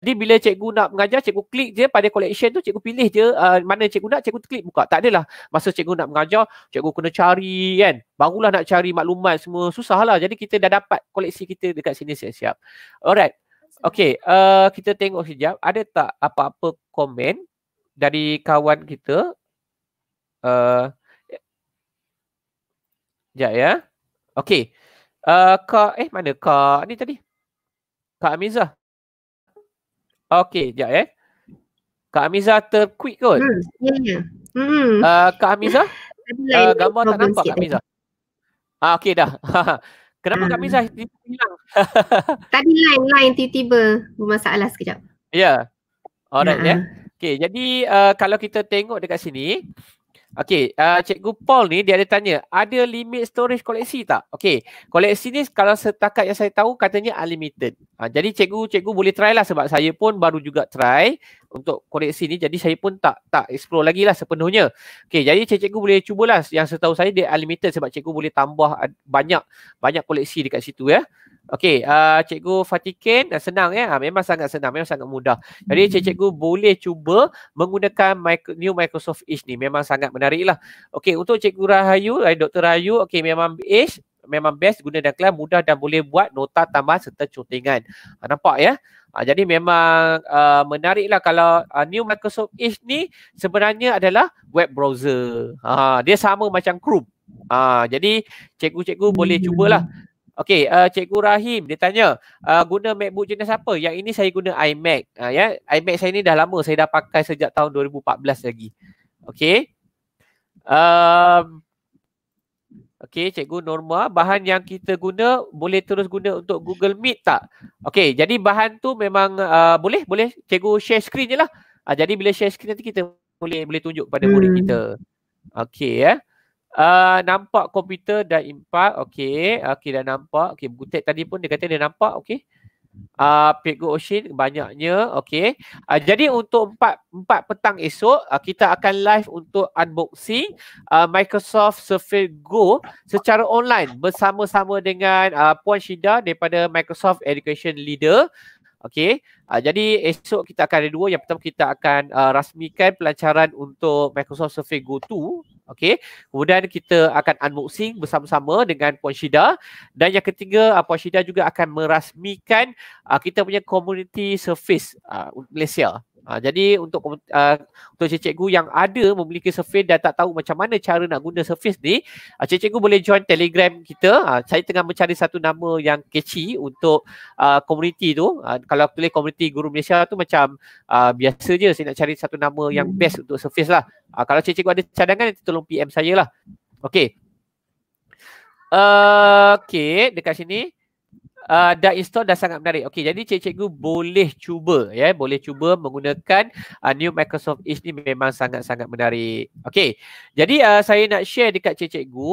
Jadi bila cikgu nak mengajar, cikgu klik je pada collection tu, cikgu pilih je uh, mana cikgu nak, cikgu klik buka. Tak adalah masa cikgu nak mengajar, cikgu kena cari kan. Barulah nak cari maklumat semua, susah lah. Jadi kita dah dapat koleksi kita dekat sini siap-siap. Alright. Okay, uh, kita tengok sekejap. Ada tak apa-apa komen dari kawan kita? Uh, sekejap ya. Okay. Uh, Kak, eh mana Kak? Ni tadi. Kak Amizah. Okey, jap eh. Kak Amiza terquick kot. Hmm. Ya, ya. Hmm. Uh, Kak Amiza? Uh, gambar tak nampak Kak Amiza. Ah, okey dah. Kenapa hmm. Kak Amiza hmm. hilang? Tadi lain line tiba-tiba bermasalah sekejap. Ya. Yeah. Alright ya. Nah. Yeah. Okey, jadi uh, kalau kita tengok dekat sini, Okay, uh, Cikgu Paul ni dia ada tanya, ada limit storage koleksi tak? Okay, koleksi ni kalau setakat yang saya tahu katanya unlimited. Uh, jadi Cikgu Cikgu boleh try lah sebab saya pun baru juga try untuk koleksi ni. Jadi saya pun tak tak explore lagi lah sepenuhnya. Okay, jadi Cikgu, cikgu boleh cubalah yang setahu saya dia unlimited sebab Cikgu boleh tambah banyak banyak koleksi dekat situ ya. Okey, uh, Cikgu Fatikin, senang ya. Ah, memang sangat senang, memang sangat mudah. Jadi hmm. Cikgu boleh cuba menggunakan micro, new Microsoft Edge ni. Memang sangat menariklah. lah. Okey, untuk Cikgu Rahayu, eh, Dr. Rahayu, okey memang Edge memang best guna dan kelas mudah dan boleh buat nota tambah serta contingan. Ha, ah, nampak ya? Ha, jadi memang uh, menarik lah kalau uh, new Microsoft Edge ni sebenarnya adalah web browser. Ha, dia sama macam Chrome. Ha, jadi cikgu-cikgu boleh hmm. cubalah. Okey, uh, Cikgu Rahim dia tanya, uh, guna MacBook jenis apa? Yang ini saya guna iMac. Uh, ya, yeah? iMac saya ni dah lama, saya dah pakai sejak tahun 2014 lagi. Okey. Um, Okey, Cikgu Norma, bahan yang kita guna boleh terus guna untuk Google Meet tak? Okey, jadi bahan tu memang uh, boleh, boleh. Cikgu share screen je lah. Uh, jadi bila share screen nanti kita boleh boleh tunjuk pada murid hmm. kita. Okey, ya. Yeah? Uh, nampak komputer dah impak. Okey. Okey dah nampak. Okey butek tadi pun dia kata dia nampak. Okey. Uh, Pegu Oshin banyaknya. Okey. Uh, jadi untuk empat, empat petang esok uh, kita akan live untuk unboxing uh, Microsoft Surface Go secara online bersama-sama dengan uh, Puan Shida daripada Microsoft Education Leader. Okey. Uh, jadi esok kita akan ada dua. Yang pertama kita akan uh, rasmikan pelancaran untuk Microsoft Surface Go 2. Okey. Kemudian kita akan unboxing bersama-sama dengan Puan Syida. Dan yang ketiga uh, Puan Syida juga akan merasmikan uh, kita punya community Surface uh, Malaysia. Ha, jadi untuk uh, untuk cikgu yang ada memiliki surface dan tak tahu macam mana cara nak guna surface ni, uh, ah, cikgu boleh join Telegram kita. Uh, saya tengah mencari satu nama yang catchy untuk uh, community tu. Uh, kalau tulis community Guru Malaysia tu macam uh, biasa je saya nak cari satu nama yang hmm. best untuk surface lah. Uh, kalau cikgu ada cadangan nanti tolong PM saya lah. Okay. Uh, okay, dekat sini uh, dah install dah sangat menarik. Okey, jadi cikgu-cikgu boleh cuba ya, yeah, boleh cuba menggunakan uh, new Microsoft Edge ni memang sangat-sangat menarik. Okey. Jadi uh, saya nak share dekat cikgu-cikgu,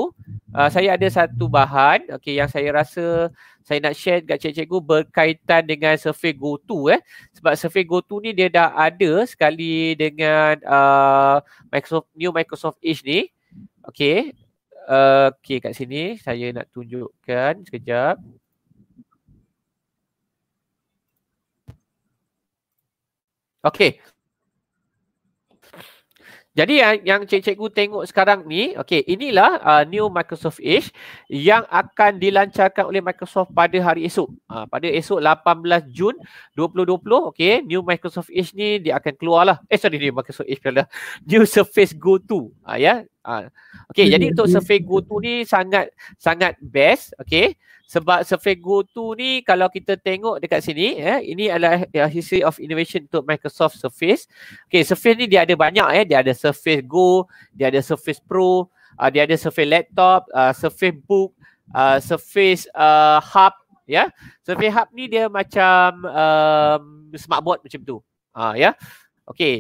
uh, saya ada satu bahan okey yang saya rasa saya nak share dekat cikgu-cikgu berkaitan dengan survey Go 2 Eh. Sebab survey Go 2 ni dia dah ada sekali dengan uh, Microsoft new Microsoft Edge ni. Okey. Uh, okay kat sini saya nak tunjukkan sekejap. Okey. Jadi yang cikgu-cikgu tengok sekarang ni, okey, inilah uh, new Microsoft Edge yang akan dilancarkan oleh Microsoft pada hari esok. Uh, pada esok 18 Jun 2020, okey, new Microsoft Edge ni dia akan keluarlah. Eh sorry, new Microsoft Edge pula. New Surface Go 2. Uh, ah, ya, yeah. Ah. Okay, jadi untuk Survey Go 2 ni sangat sangat best. Okay. Sebab Survey Go 2 ni kalau kita tengok dekat sini, eh, ini adalah eh, history of innovation untuk Microsoft Surface. Okay, Surface ni dia ada banyak. Eh. Dia ada Surface Go, dia ada Surface Pro, uh, dia ada Surface Laptop, uh, Surface Book, uh, Surface uh, Hub. Ya, yeah. Surface Hub ni dia macam um, smart macam tu. Ah, ya. Yeah. Okay,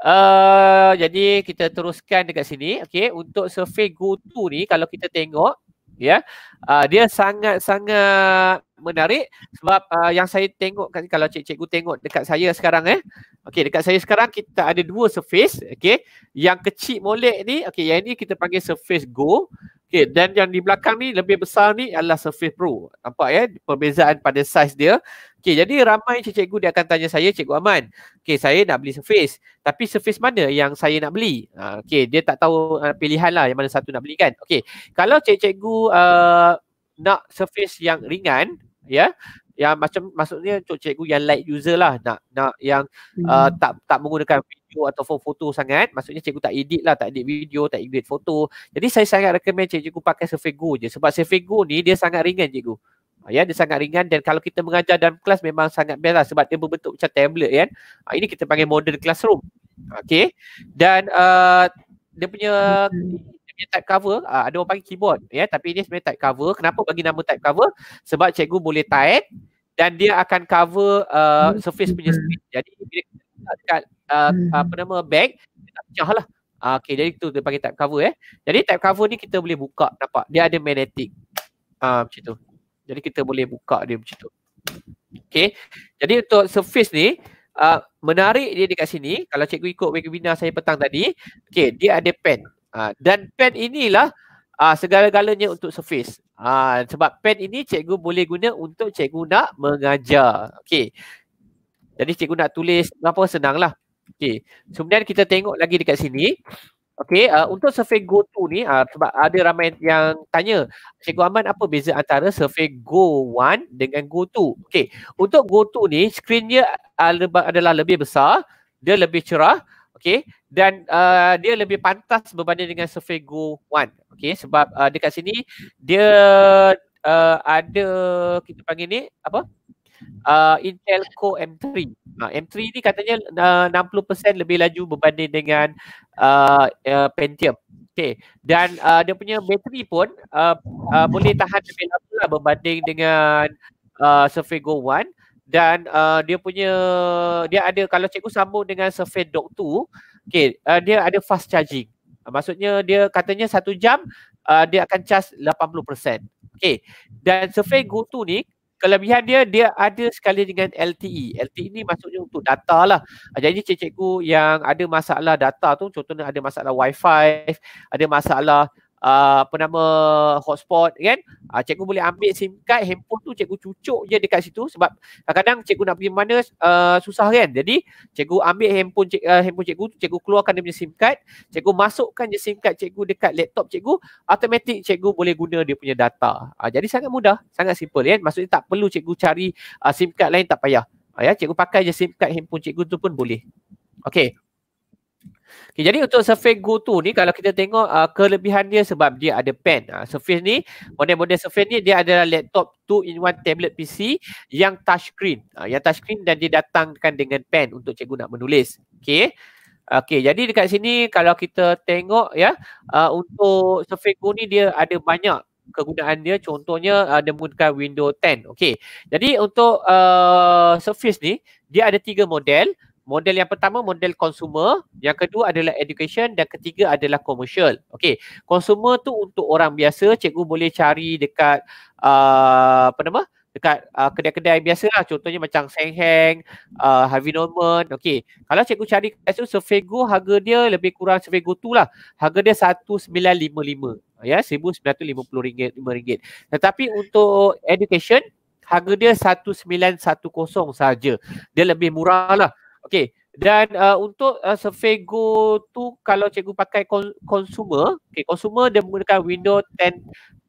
Eh, jadi kita teruskan dekat sini. Okey, untuk Survey Go 2 ni kalau kita tengok ya, yeah, uh, dia sangat-sangat menarik sebab uh, yang saya tengok kan kalau cik-cikgu tengok dekat saya sekarang eh. Okey, dekat saya sekarang kita ada dua surface, okey. Yang kecil molek ni, okey, yang ini kita panggil Surface Go. Okay, dan yang di belakang ni lebih besar ni adalah Surface Pro. Nampak ya perbezaan pada size dia. Okay, jadi ramai cikgu dia akan tanya saya, Cikgu Aman. Okay, saya nak beli Surface. Tapi Surface mana yang saya nak beli? Ha, okay, dia tak tahu uh, pilihan lah yang mana satu nak beli kan. Okay, kalau cik cikgu uh, nak Surface yang ringan, ya, yeah, yang macam maksudnya untuk cikgu yang light user lah nak nak yang uh, hmm. tak tak menggunakan video ataupun foto sangat maksudnya cikgu tak edit lah tak edit video tak edit foto jadi saya sangat recommend cikgu pakai Surface Go je sebab Surface Go ni dia sangat ringan cikgu ya dia sangat ringan dan kalau kita mengajar dalam kelas memang sangat best lah sebab dia berbentuk macam tablet kan ya? ini kita panggil modern classroom okay dan uh, dia punya type cover, uh, ada orang panggil keyboard ya yeah, tapi ini sebenarnya type cover. Kenapa bagi nama type cover? Sebab cikgu boleh type dan dia akan cover uh, surface punya screen. Jadi bila letak dekat uh, hmm. apa nama bag dia tak pecah lah uh, okay, jadi tu dia panggil type cover eh jadi type cover ni kita boleh buka nampak dia ada magnetic uh, macam tu jadi kita boleh buka dia macam tu Okay. Jadi untuk surface ni, uh, menarik dia dekat sini. Kalau cikgu ikut webinar saya petang tadi, okay, dia ada pen. Uh, dan pen inilah uh, segala-galanya untuk surface. Uh, sebab pen ini cikgu boleh guna untuk cikgu nak mengajar. Okay. Jadi cikgu nak tulis berapa senanglah. Okey. Kemudian kita tengok lagi dekat sini. Okey, uh, untuk survey go to ni uh, sebab ada ramai yang tanya, cikgu Aman apa beza antara survey go One dengan go to? Okey, untuk go to ni skrin dia uh, adalah lebih besar, dia lebih cerah, okey, dan uh, dia lebih pantas berbanding dengan survey go One. Okey, sebab uh, dekat sini dia uh, ada kita panggil ni apa? uh, Intel Core M3. Uh, M3 ni katanya uh, 60% lebih laju berbanding dengan uh, uh, Pentium. Okay. Dan uh, dia punya bateri pun uh, uh, boleh tahan lebih lama lah berbanding dengan uh, Surface Go 1 dan uh, dia punya dia ada kalau cikgu sambung dengan Surface Dock 2 Okay, uh, dia ada fast charging uh, maksudnya dia katanya satu jam uh, dia akan charge 80% Okay, dan Surface Go tu ni kelebihan dia dia ada sekali dengan LTE. LTE ni maksudnya untuk data lah. Ah, jadi cik-cikgu yang ada masalah data tu contohnya ada masalah WiFi, ada masalah uh, apa nama hotspot kan uh, cikgu boleh ambil SIM card handphone tu cikgu cucuk je dekat situ sebab kadang-kadang cikgu nak pergi mana uh, susah kan jadi cikgu ambil handphone cik, uh, handphone cikgu cikgu keluarkan dia punya SIM card cikgu masukkan je SIM card cikgu dekat laptop cikgu automatik cikgu boleh guna dia punya data uh, jadi sangat mudah sangat simple kan maksudnya tak perlu cikgu cari uh, SIM card lain tak payah uh, ya cikgu pakai je SIM card handphone cikgu tu pun boleh Okay, Okay, jadi untuk Surface Go 2 ni kalau kita tengok uh, kelebihan dia sebab dia ada pen. Uh, Surface ni, model-model Surface ni dia adalah laptop 2-in-1 tablet PC yang touchscreen. Uh, yang touchscreen dan dia datangkan dengan pen untuk cikgu nak menulis. Okay. Okay, jadi dekat sini kalau kita tengok ya, uh, untuk Surface Go ni dia ada banyak kegunaan dia. Contohnya uh, dia menggunakan Windows 10. Okay, jadi untuk uh, Surface ni dia ada tiga model. Model yang pertama model consumer, yang kedua adalah education dan ketiga adalah commercial. Okey, consumer tu untuk orang biasa, cikgu boleh cari dekat uh, apa nama? dekat uh, kedai-kedai biasa lah contohnya macam Seng Heng, uh, Harvey Norman okey kalau cikgu cari kat situ Sevego harga dia lebih kurang Sevego tu lah harga dia 1955 ya 1950 ringgit 5 ringgit tetapi untuk education harga dia 1910 saja dia lebih murah lah Okay. Dan uh, untuk uh, Surface Go tu kalau cikgu pakai kon- consumer, okay, consumer dia menggunakan Windows 10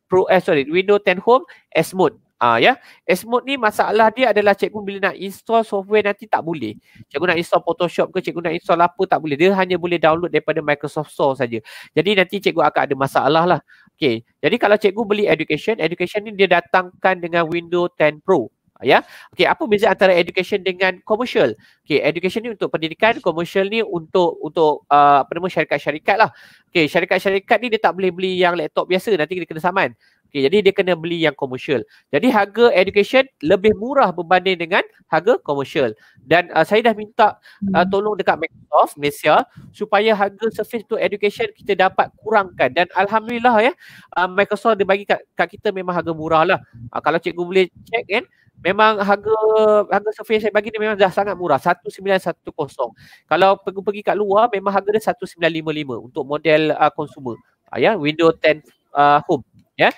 Pro, eh, sorry, Windows 10 Home S mode. Ah ya, yeah. S mode ni masalah dia adalah cikgu bila nak install software nanti tak boleh. Cikgu nak install Photoshop ke cikgu nak install apa tak boleh. Dia hanya boleh download daripada Microsoft Store saja. Jadi nanti cikgu akan ada masalah lah. Okay. Jadi kalau cikgu beli education, education ni dia datangkan dengan Windows 10 Pro ya. Okey, apa beza antara education dengan commercial? Okey, education ni untuk pendidikan, commercial ni untuk untuk uh, apa nama syarikat-syarikat lah. Okey, syarikat-syarikat ni dia tak boleh beli yang laptop biasa, nanti dia kena saman. Okey, jadi dia kena beli yang commercial. Jadi harga education lebih murah berbanding dengan harga commercial. Dan uh, saya dah minta uh, hmm. tolong dekat Microsoft Malaysia supaya harga Surface to education kita dapat kurangkan. Dan alhamdulillah ya, uh, Microsoft dia bagi kat, kat kita memang harga murah lah. Uh, kalau cikgu boleh check kan, eh? Memang harga harga survey yang saya bagi ni memang dah sangat murah 1910. Kalau pergi pergi kat luar memang harga dia 1955 untuk model uh, consumer. Uh, ya yeah, Windows 10 uh, home ya. Yeah.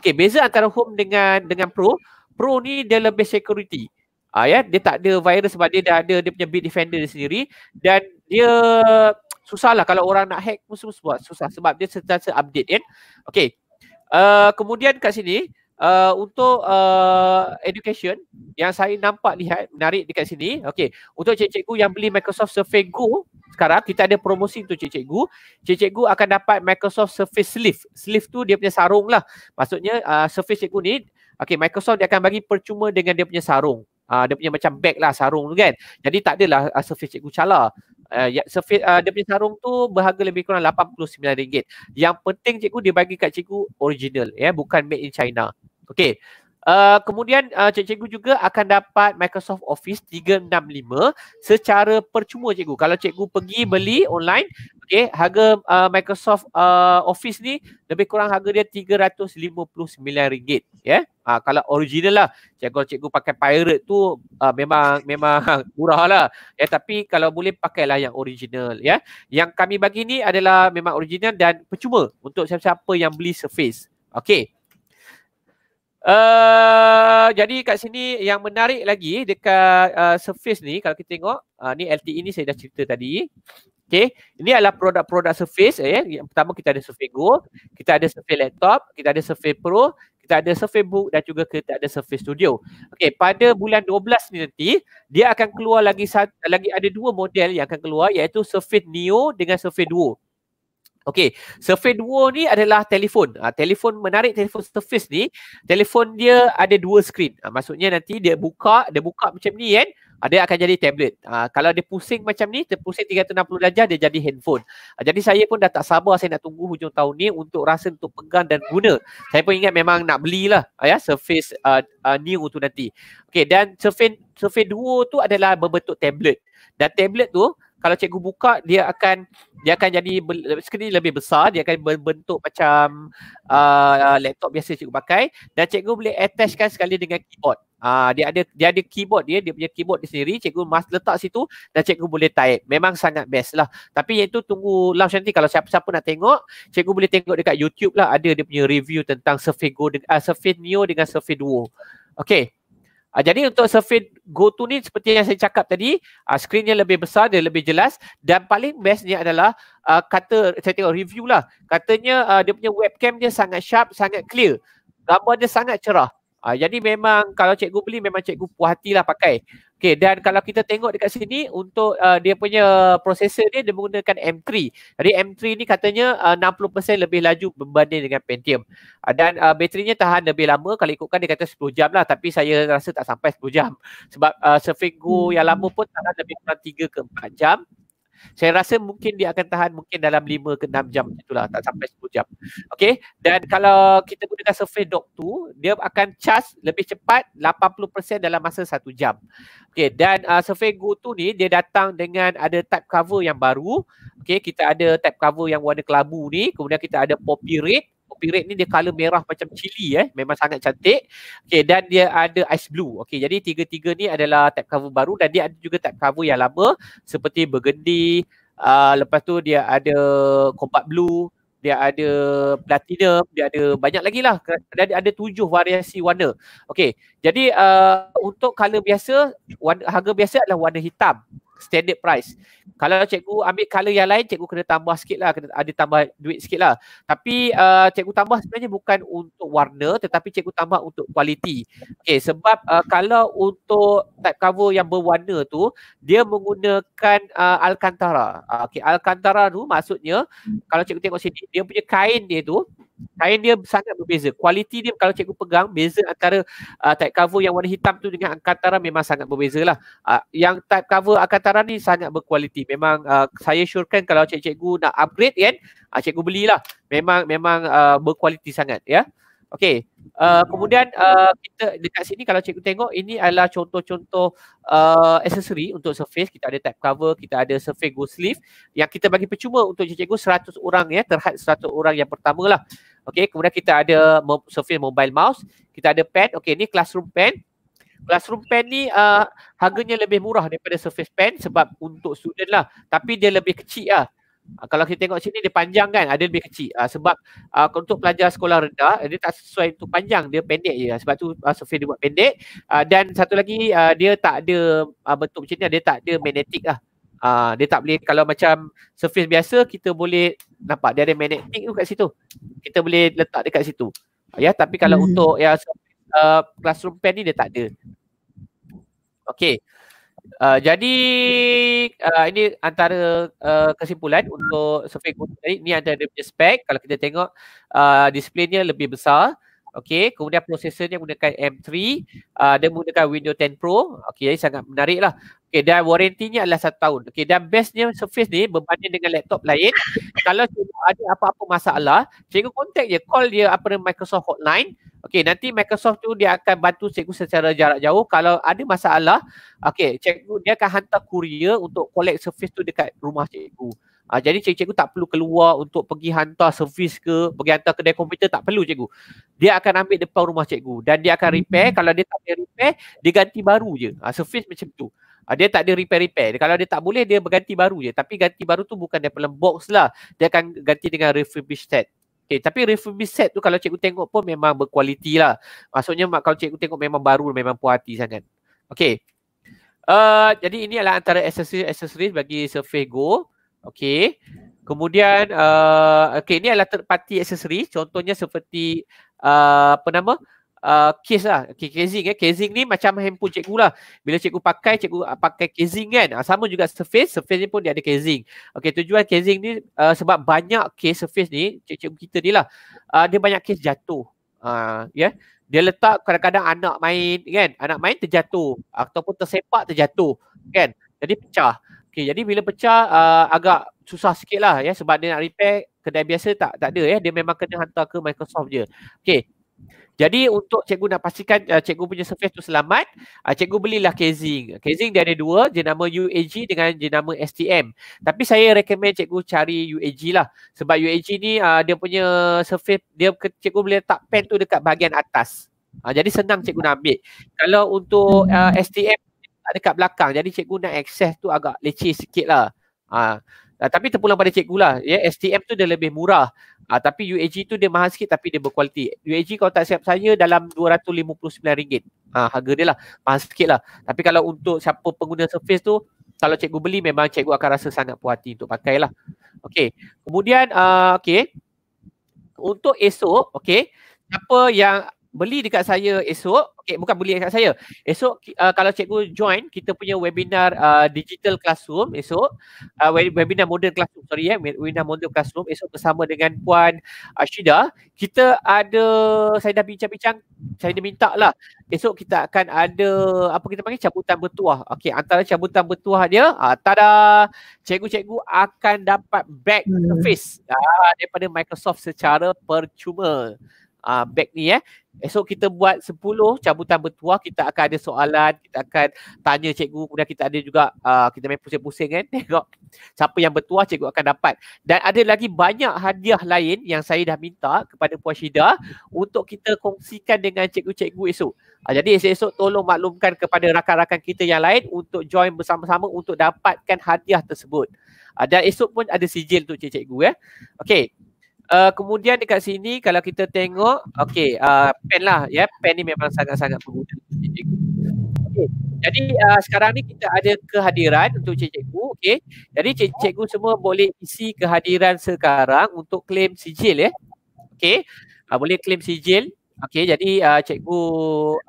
Okey beza antara home dengan dengan pro. Pro ni dia lebih security. Uh, ah yeah. dia tak ada virus sebab dia dah ada dia punya bit defender dia sendiri dan dia susah lah kalau orang nak hack pun semua susah sebab dia sentiasa update kan. Okey. Uh, kemudian kat sini uh, untuk uh, education yang saya nampak lihat menarik dekat sini. Okey, untuk cikgu-cikgu yang beli Microsoft Surface Go sekarang kita ada promosi untuk cikgu-cikgu. Cikgu-cikgu akan dapat Microsoft Surface Sleeve. Sleeve tu dia punya sarung lah. Maksudnya uh, Surface cikgu ni Okay, Microsoft dia akan bagi percuma dengan dia punya sarung. Uh, dia punya macam bag lah sarung tu kan. Jadi tak adalah uh, surface cikgu cala. Uh, eh, ya, uh, dia punya sarung tu berharga lebih kurang RM89. Yang penting cikgu dia bagi kat cikgu original ya. Bukan made in China. Okay. Uh, kemudian uh, cikgu juga akan dapat Microsoft Office 365 secara percuma cikgu. Kalau cikgu pergi beli online, okey, harga uh, Microsoft uh, Office ni lebih kurang harga dia RM359, ya. Yeah? Uh, kalau original lah. Cikgu cikgu pakai pirate tu uh, memang memang murah lah. Ya tapi kalau boleh pakailah yang original, ya. Yang kami bagi ni adalah memang original dan percuma untuk siapa-siapa yang beli Surface. okay. Eh, jadi kat sini yang menarik lagi dekat uh, surface ni kalau kita tengok uh, ni LTE ni saya dah cerita tadi. Okay. Ini adalah produk-produk surface. Eh. Yang pertama kita ada Surface Go, kita ada Surface Laptop, kita ada Surface Pro, kita ada Surface Book dan juga kita ada Surface Studio. Okay. Pada bulan 12 ni nanti, dia akan keluar lagi satu, lagi ada dua model yang akan keluar iaitu Surface Neo dengan Surface Duo. Okey, Surface Duo ni adalah telefon. Uh, telefon menarik telefon Surface ni, telefon dia ada dua screen. Uh, maksudnya nanti dia buka, dia buka macam ni kan, uh, dia akan jadi tablet. Uh, kalau dia pusing macam ni, dia pusing 360 darjah dia jadi handphone. Uh, jadi saya pun dah tak sabar saya nak tunggu hujung tahun ni untuk rasa untuk pegang dan guna. Saya pun ingat memang nak belilah uh, ya Surface uh, uh, new tu nanti. Okey, dan Surface Surface Duo tu adalah berbentuk tablet. Dan tablet tu kalau cikgu buka dia akan dia akan jadi sekali lebih besar dia akan berbentuk macam uh, laptop biasa cikgu pakai dan cikgu boleh attachkan sekali dengan keyboard uh, dia ada dia ada keyboard dia dia punya keyboard di sendiri cikgu mas letak situ dan cikgu boleh type memang sangat best lah tapi yang itu tunggu launch nanti kalau siapa-siapa nak tengok cikgu boleh tengok dekat YouTube lah ada dia punya review tentang Surface Go uh, ah, Surface Neo dengan Surface Duo Okay. Uh, jadi untuk Surface Go 2 ni seperti yang saya cakap tadi, uh, ah, screennya lebih besar, dia lebih jelas dan paling bestnya adalah uh, kata saya tengok review lah. Katanya uh, dia punya webcam dia sangat sharp, sangat clear. Gambar dia sangat cerah. Uh, jadi memang kalau cikgu beli memang cikgu puas hatilah pakai. Okay dan kalau kita tengok dekat sini untuk uh, dia punya prosesor dia dia menggunakan M3. Jadi M3 ni katanya ah, uh, 60% lebih laju berbanding dengan Pentium. Uh, dan uh, baterinya tahan lebih lama kalau ikutkan dia kata 10 jam lah tapi saya rasa tak sampai 10 jam. Sebab uh, surfing go hmm. yang lama pun tahan lebih kurang 3 ke 4 jam. Saya rasa mungkin dia akan tahan mungkin dalam 5 ke 6 jam lah tak sampai 10 jam. Okay, Dan kalau kita gunakan Surface Dock 2, dia akan charge lebih cepat 80% dalam masa 1 jam. Okay, dan uh, Surface Go 2 ni dia datang dengan ada type cover yang baru. Okay, kita ada type cover yang warna kelabu ni, kemudian kita ada poppy red, kopi red ni dia color merah macam cili eh memang sangat cantik Okay, dan dia ada ice blue Okay, jadi tiga-tiga ni adalah type cover baru dan dia ada juga type cover yang lama seperti burgundy uh, lepas tu dia ada cobalt blue dia ada platinum, dia ada banyak lagi lah. Dia ada, tujuh variasi warna. Okay, jadi uh, untuk color biasa, warna, harga biasa adalah warna hitam standard price. Kalau cikgu ambil color yang lain, cikgu kena tambah sikit lah. Kena ada tambah duit sikit lah. Tapi uh, cikgu tambah sebenarnya bukan untuk warna tetapi cikgu tambah untuk kualiti. Okay, sebab uh, kalau untuk type cover yang berwarna tu, dia menggunakan uh, Alcantara. Uh, ah, okay, Alcantara tu maksudnya kalau cikgu tengok sini, dia punya kain dia tu kain dia sangat berbeza. Kualiti dia kalau cikgu pegang, beza antara uh, type cover yang warna hitam tu dengan Akantara memang sangat berbeza lah. Uh, yang type cover Akantara ni sangat berkualiti. Memang uh, saya syurkan kalau cikgu nak upgrade kan, uh, cikgu belilah. Memang memang uh, berkualiti sangat ya. Yeah? Okey. Uh, kemudian uh, kita dekat sini kalau cikgu tengok ini adalah contoh-contoh uh, aksesori untuk surface. Kita ada tab cover, kita ada surface go sleeve yang kita bagi percuma untuk cikgu 100 orang ya, terhad 100 orang yang pertama lah. Okey, kemudian kita ada surface mobile mouse, kita ada pen. Okey, ini classroom pen. Classroom pen ni uh, harganya lebih murah daripada surface pen sebab untuk student lah. Tapi dia lebih kecil lah. Uh, kalau kita tengok sini dia panjang kan ada ah, lebih kecil uh, sebab uh, untuk pelajar sekolah rendah eh, dia tak sesuai untuk panjang dia pendek je sebab tu uh, Sofia dia buat pendek uh, dan satu lagi uh, dia tak ada uh, bentuk macam ni dia tak ada magnetik lah uh, dia tak boleh kalau macam surface biasa kita boleh nampak dia ada magnetik tu kat situ kita boleh letak dekat situ uh, ya tapi kalau hmm. untuk ya uh, classroom pen ni dia tak ada Okay. Uh, jadi uh, ini antara uh, kesimpulan untuk survey guna tadi. Ini antara dia punya spek. Kalau kita tengok uh, displaynya lebih besar. Okey, kemudian prosesornya menggunakan M3. Uh, menggunakan Windows 10 Pro. Okey, sangat menarik lah. Okay, dan warantinya adalah satu tahun. Okay, dan bestnya surface ni berbanding dengan laptop lain. kalau cikgu ada apa-apa masalah, cikgu contact je. Call dia apa ni Microsoft Hotline. Okay, nanti Microsoft tu dia akan bantu cikgu secara jarak jauh. Kalau ada masalah, okay, cikgu dia akan hantar kurier untuk collect surface tu dekat rumah cikgu. Uh, jadi cikgu-cikgu tak perlu keluar untuk pergi hantar servis ke, pergi hantar kedai komputer, tak perlu cikgu. Dia akan ambil depan rumah cikgu dan dia akan repair. Hmm. Kalau dia tak boleh repair, dia ganti baru je. Uh, ah, servis macam tu. Ah, dia tak ada repair-repair. Kalau dia tak boleh, dia berganti baru je. Tapi ganti baru tu bukan dia daripada box lah. Dia akan ganti dengan refurbished set. Okay, tapi refurbished set tu kalau cikgu tengok pun memang berkualiti lah. Maksudnya mak, kalau cikgu tengok memang baru, memang puas hati sangat. Okay. Uh, jadi ini adalah antara accessories-accessories bagi Surface Go. Okay. Kemudian, uh, okay, ini adalah third party accessories. Contohnya seperti, uh, apa nama? Uh, kes uh, lah. Okay, casing eh. Casing ni macam handphone cikgu lah. Bila cikgu pakai, cikgu uh, pakai casing kan. Uh, sama juga surface. Surface ni pun dia ada casing. Okay, tujuan casing ni uh, sebab banyak case surface ni, cikgu kita ni lah. Uh, dia banyak case jatuh. Uh, ya. Yeah? Dia letak kadang-kadang anak main kan. Anak main terjatuh. Ataupun tersepak terjatuh. Kan. Jadi pecah. Okay, jadi bila pecah uh, agak susah sikit lah ya sebab dia nak repair kedai biasa tak tak ada ya dia memang kena hantar ke Microsoft je. Okey, jadi untuk cikgu nak pastikan uh, cikgu punya surface tu selamat, uh, cikgu belilah casing. Casing dia ada dua, jenama UAG dengan jenama STM. Tapi saya recommend cikgu cari UAG lah. Sebab UAG ni uh, dia punya surface, dia cikgu boleh letak pen tu dekat bahagian atas. Uh, jadi senang cikgu nak ambil. Kalau untuk uh, STM, tak dekat belakang. Jadi cikgu nak akses tu agak leceh sikit lah. Uh, tapi terpulang pada cikgu lah. Yeah, STM tu dia lebih murah. Uh, tapi UAG tu dia mahal sikit tapi dia berkualiti. UAG kalau tak siap saya dalam RM259. Ha, ah, harga dia lah. Mahal sikit lah. Tapi kalau untuk siapa pengguna surface tu, kalau cikgu beli memang cikgu akan rasa sangat puas hati untuk pakai lah. Okay. Kemudian, uh, ah, okay. Untuk esok, okay. Siapa yang beli dekat saya esok okay, bukan beli dekat saya esok uh, kalau cikgu join kita punya webinar uh, digital classroom esok uh, webinar modern classroom sorry ya eh, webinar modern classroom esok bersama dengan puan Ashida kita ada saya dah bincang-bincang saya dah minta lah esok kita akan ada apa kita panggil cabutan bertuah okey antara cabutan bertuah dia uh, tada cikgu-cikgu akan dapat back hmm. surface uh, daripada Microsoft secara percuma uh, bag ni eh. Esok kita buat 10 cabutan bertuah kita akan ada soalan, kita akan tanya cikgu, kemudian kita ada juga uh, kita main pusing-pusing kan. Tengok siapa yang bertuah cikgu akan dapat. Dan ada lagi banyak hadiah lain yang saya dah minta kepada Puan Syida untuk kita kongsikan dengan cikgu-cikgu esok. Uh, jadi esok-esok tolong maklumkan kepada rakan-rakan kita yang lain untuk join bersama-sama untuk dapatkan hadiah tersebut. Uh, dan esok pun ada sijil untuk cikgu ya. Eh. okay uh, kemudian dekat sini kalau kita tengok okey uh, pen lah ya yeah. pen ni memang sangat-sangat berguna okay. jadi uh, sekarang ni kita ada kehadiran untuk cikgu okey jadi cikgu semua boleh isi kehadiran sekarang untuk claim sijil ya yeah. okey uh, boleh claim sijil Okey jadi uh, cikgu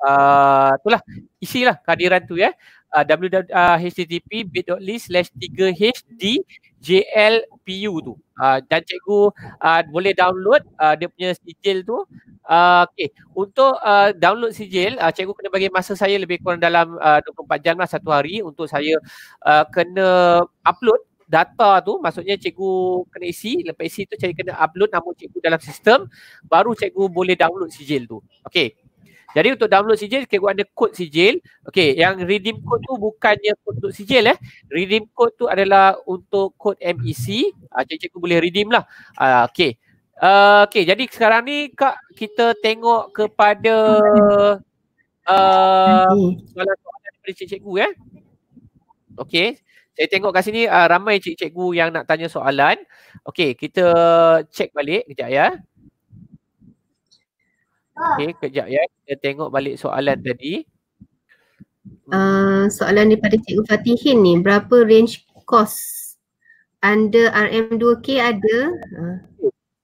uh, itulah isilah kehadiran tu ya. Uh, www.http uh, bit.ly slash 3 hdjlpu tu. Uh, dan cikgu uh, boleh download uh, dia punya sijil tu. Uh, Okey, untuk uh, download sijil, uh, cikgu kena bagi masa saya lebih kurang dalam uh, 24 jam lah satu hari untuk saya uh, kena upload data tu maksudnya cikgu kena isi lepas isi tu cikgu kena upload nama cikgu dalam sistem baru cikgu boleh download sijil tu okey jadi untuk download sijil cikgu ada kod sijil okey yang redeem code tu bukannya kod untuk sijil eh redeem code tu adalah untuk kod MEC ah cikgu, cikgu boleh redeem lah ah okey uh, okey jadi sekarang ni kak kita tengok kepada uh, soalan-soalan daripada cikgu eh Okey, saya tengok kat sini uh, ramai cikgu-cikgu yang nak tanya soalan. Okey, kita check balik kejap ya. Okey, kejap ya. Kita tengok balik soalan tadi. Uh, soalan daripada Cikgu Fatihin ni, berapa range cost under RM2K ada? Uh.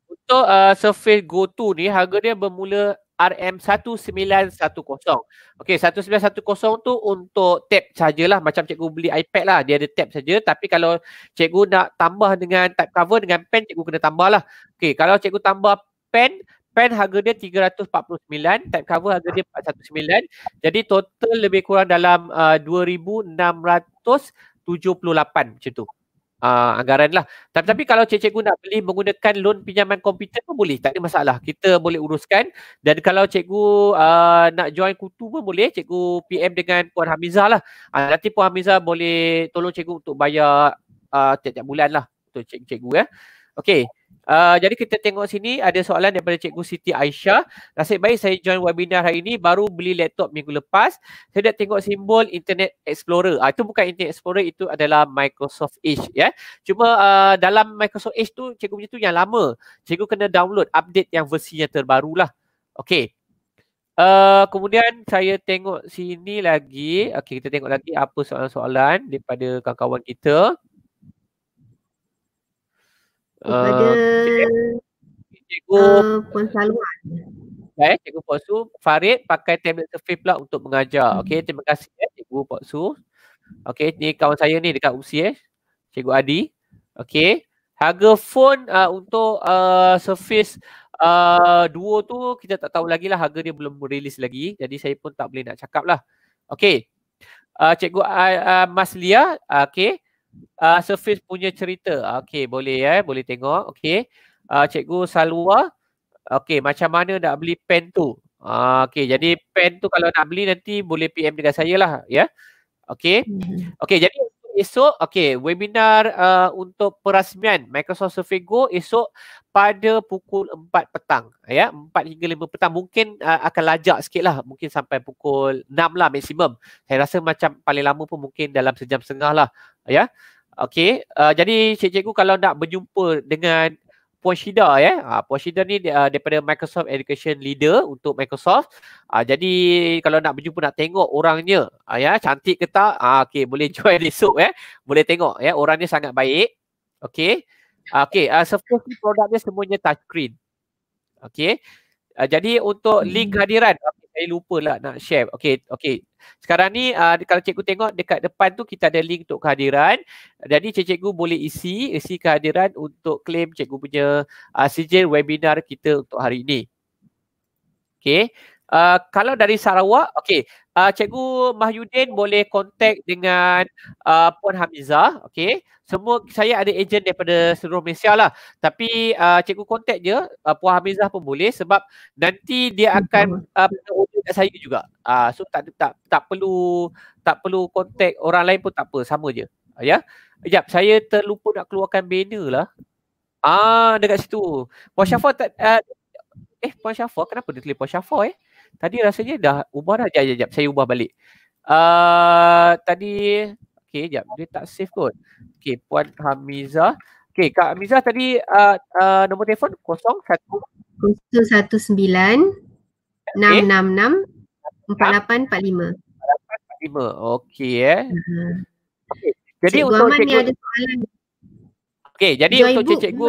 Untuk uh, Surface Go 2 ni harga dia bermula RM1910. Okey, 1910 tu untuk tap sajalah, Macam cikgu beli iPad lah. Dia ada tap saja. Tapi kalau cikgu nak tambah dengan type cover dengan pen, cikgu kena tambah lah. Okey, kalau cikgu tambah pen, pen harga dia RM349. Type cover harga dia RM419. Jadi total lebih kurang dalam RM2,678 uh, macam tu uh, anggaran lah. Tapi, hmm. tapi kalau cikgu nak beli menggunakan loan pinjaman komputer pun boleh. Tak ada masalah. Kita boleh uruskan. Dan kalau cikgu uh, nak join kutu pun boleh. Cikgu PM dengan Puan Hamizah lah. Uh, nanti Puan Hamizah boleh tolong cikgu untuk bayar uh, tiap-tiap bulan lah. Untuk cikgu, cikgu ya. Okay. Ah, jadi kita tengok sini ada soalan daripada Cikgu Siti Aisyah. Nasib baik saya join webinar hari ini baru beli laptop minggu lepas. Saya dah tengok simbol Internet Explorer. Ah uh, itu bukan Internet Explorer itu adalah Microsoft Edge ya. Yeah. Cuma uh, dalam Microsoft Edge tu cikgu punya tu yang lama. Cikgu kena download update yang versi yang lah. Okay. Uh, ah, kemudian saya tengok sini lagi. Okay kita tengok lagi apa soalan-soalan daripada kawan-kawan kita cikgu konsaluan. Eh, uh, cikgu Pak Farid pakai tablet surface pula untuk mengajar. Hmm. Okey, terima kasih eh, cikgu Pak Su. Okey, ni kawan saya ni dekat UMSI eh. Cikgu Adi. Okey. Harga phone uh, untuk uh, Surface uh, Duo tu kita tak tahu lagi lah harga dia belum rilis lagi. Jadi saya pun tak boleh nak cakap lah. Okay, Uh, cikgu uh, uh, Mas Lia, uh, okey uh, surface punya cerita. Ah, okey, boleh eh, boleh tengok. Okey. Uh, cikgu Salwa, okey, macam mana nak beli pen tu? Ah uh, okey, jadi pen tu kalau nak beli nanti boleh PM dekat saya lah, ya. Yeah? Okey. Hmm. Okey, jadi esok okey webinar uh, untuk perasmian Microsoft Surface Go esok pada pukul 4 petang ya 4 hingga 5 petang mungkin uh, akan lajak sikit lah mungkin sampai pukul 6 lah maksimum saya rasa macam paling lama pun mungkin dalam sejam setengah lah ya Okey, uh, jadi cikgu kalau nak berjumpa dengan Puan Shida ya. Eh. Ha, Puan Shida ni uh, daripada Microsoft Education Leader untuk Microsoft. Ha, jadi kalau nak berjumpa nak tengok orangnya ha, ya cantik ke tak? Ha, okay, boleh join esok ya. Eh. Boleh tengok ya. Orangnya sangat baik. Okay. Ha, okay. Uh, Seperti produknya semuanya touchscreen. Okay. Uh, jadi untuk link hmm. hadiran saya lupa lah nak share. Okay, okay. Sekarang ni uh, kalau cikgu tengok dekat depan tu kita ada link untuk kehadiran. Jadi cikgu boleh isi isi kehadiran untuk claim cikgu punya uh, sijil webinar kita untuk hari ini. Okay. Uh, ah, kalau dari Sarawak, okay uh, Cikgu Mahyudin boleh contact dengan uh, Puan Hamizah. Okay. Semua saya ada ejen daripada seluruh Malaysia lah. Tapi uh, cikgu contact je uh, Puan Hamizah pun boleh sebab nanti dia hmm, akan uh, order saya juga. Uh, so tak, tak, tak perlu tak perlu contact orang lain pun tak apa. Sama je. Ya. Yeah. Sekejap, saya terlupa nak keluarkan banner lah. Ah, dekat situ. Puan Syafa tak... Uh, eh, Puan Syafa, kenapa dia tulis Puan Syafa eh? Tadi rasanya dah ubah dah. Jap, jap, Saya ubah balik. Uh, tadi, okay, jap. Dia tak save kot. Okay, Puan Hamizah. Okay, Kak Hamizah tadi uh, uh, nombor telefon 01. 019 666 4845. Okay. eh. Uh-huh. Jadi cikgu untuk cikgu ada soalan. Okey, jadi Jua untuk cikgu.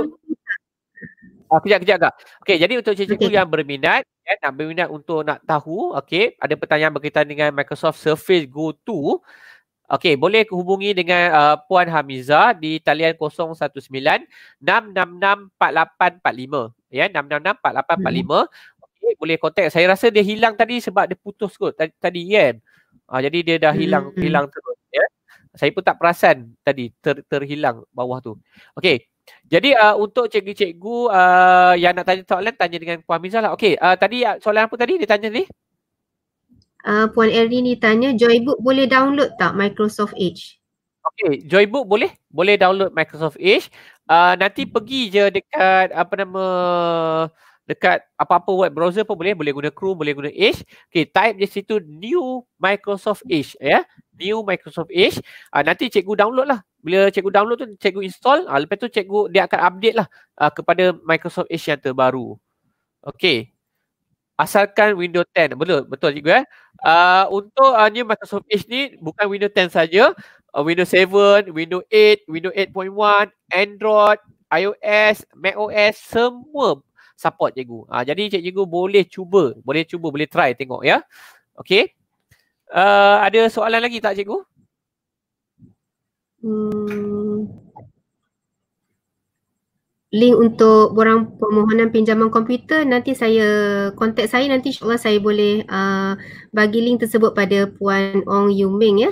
Ah, kejap kejap kak. Okey, jadi untuk cikgu okay. yang berminat Ya, nak berminat untuk nak tahu, okay? ada pertanyaan berkaitan dengan Microsoft Surface Go 2. okay? boleh hubungi dengan uh, Puan Hamiza di talian 019 666 4845. Ya, 666 4845. Hmm. boleh kontak. Saya rasa dia hilang tadi sebab dia putus kot tadi, tadi ya. kan. Uh, jadi dia dah hilang hmm. hilang terus, ya. Saya pun tak perasan tadi ter, terhilang bawah tu. Okey. Jadi uh, untuk cikgu-cikgu uh, yang nak tanya soalan, tanya dengan Puan Mizah lah. Okey, uh, tadi uh, soalan apa tadi dia tanya ni? Uh, Puan Erni ni tanya, Joybook boleh download tak Microsoft Edge? Okey, Joybook boleh. Boleh download Microsoft Edge. Uh, nanti pergi je dekat apa nama dekat apa-apa web browser pun boleh boleh guna Chrome boleh guna Edge okey type di situ new Microsoft Edge ya yeah. new Microsoft Edge uh, nanti cikgu download lah bila cikgu download tu cikgu install uh, lepas tu cikgu dia akan update lah uh, kepada Microsoft Edge yang terbaru okey asalkan Windows 10 betul betul cikgu ya eh? uh, untuk uh, new Microsoft Edge ni bukan Windows 10 saja Windows 7, Windows 8, Windows 8.1, Android, iOS, macOS, semua support cikgu. Ha, jadi cikgu boleh cuba, boleh cuba, boleh try tengok ya. Okay. Uh, ah, ada soalan lagi tak cikgu? Hmm. Link untuk borang permohonan pinjaman komputer nanti saya kontak saya nanti insyaAllah saya boleh uh, bagi link tersebut pada Puan Ong Yuming ya.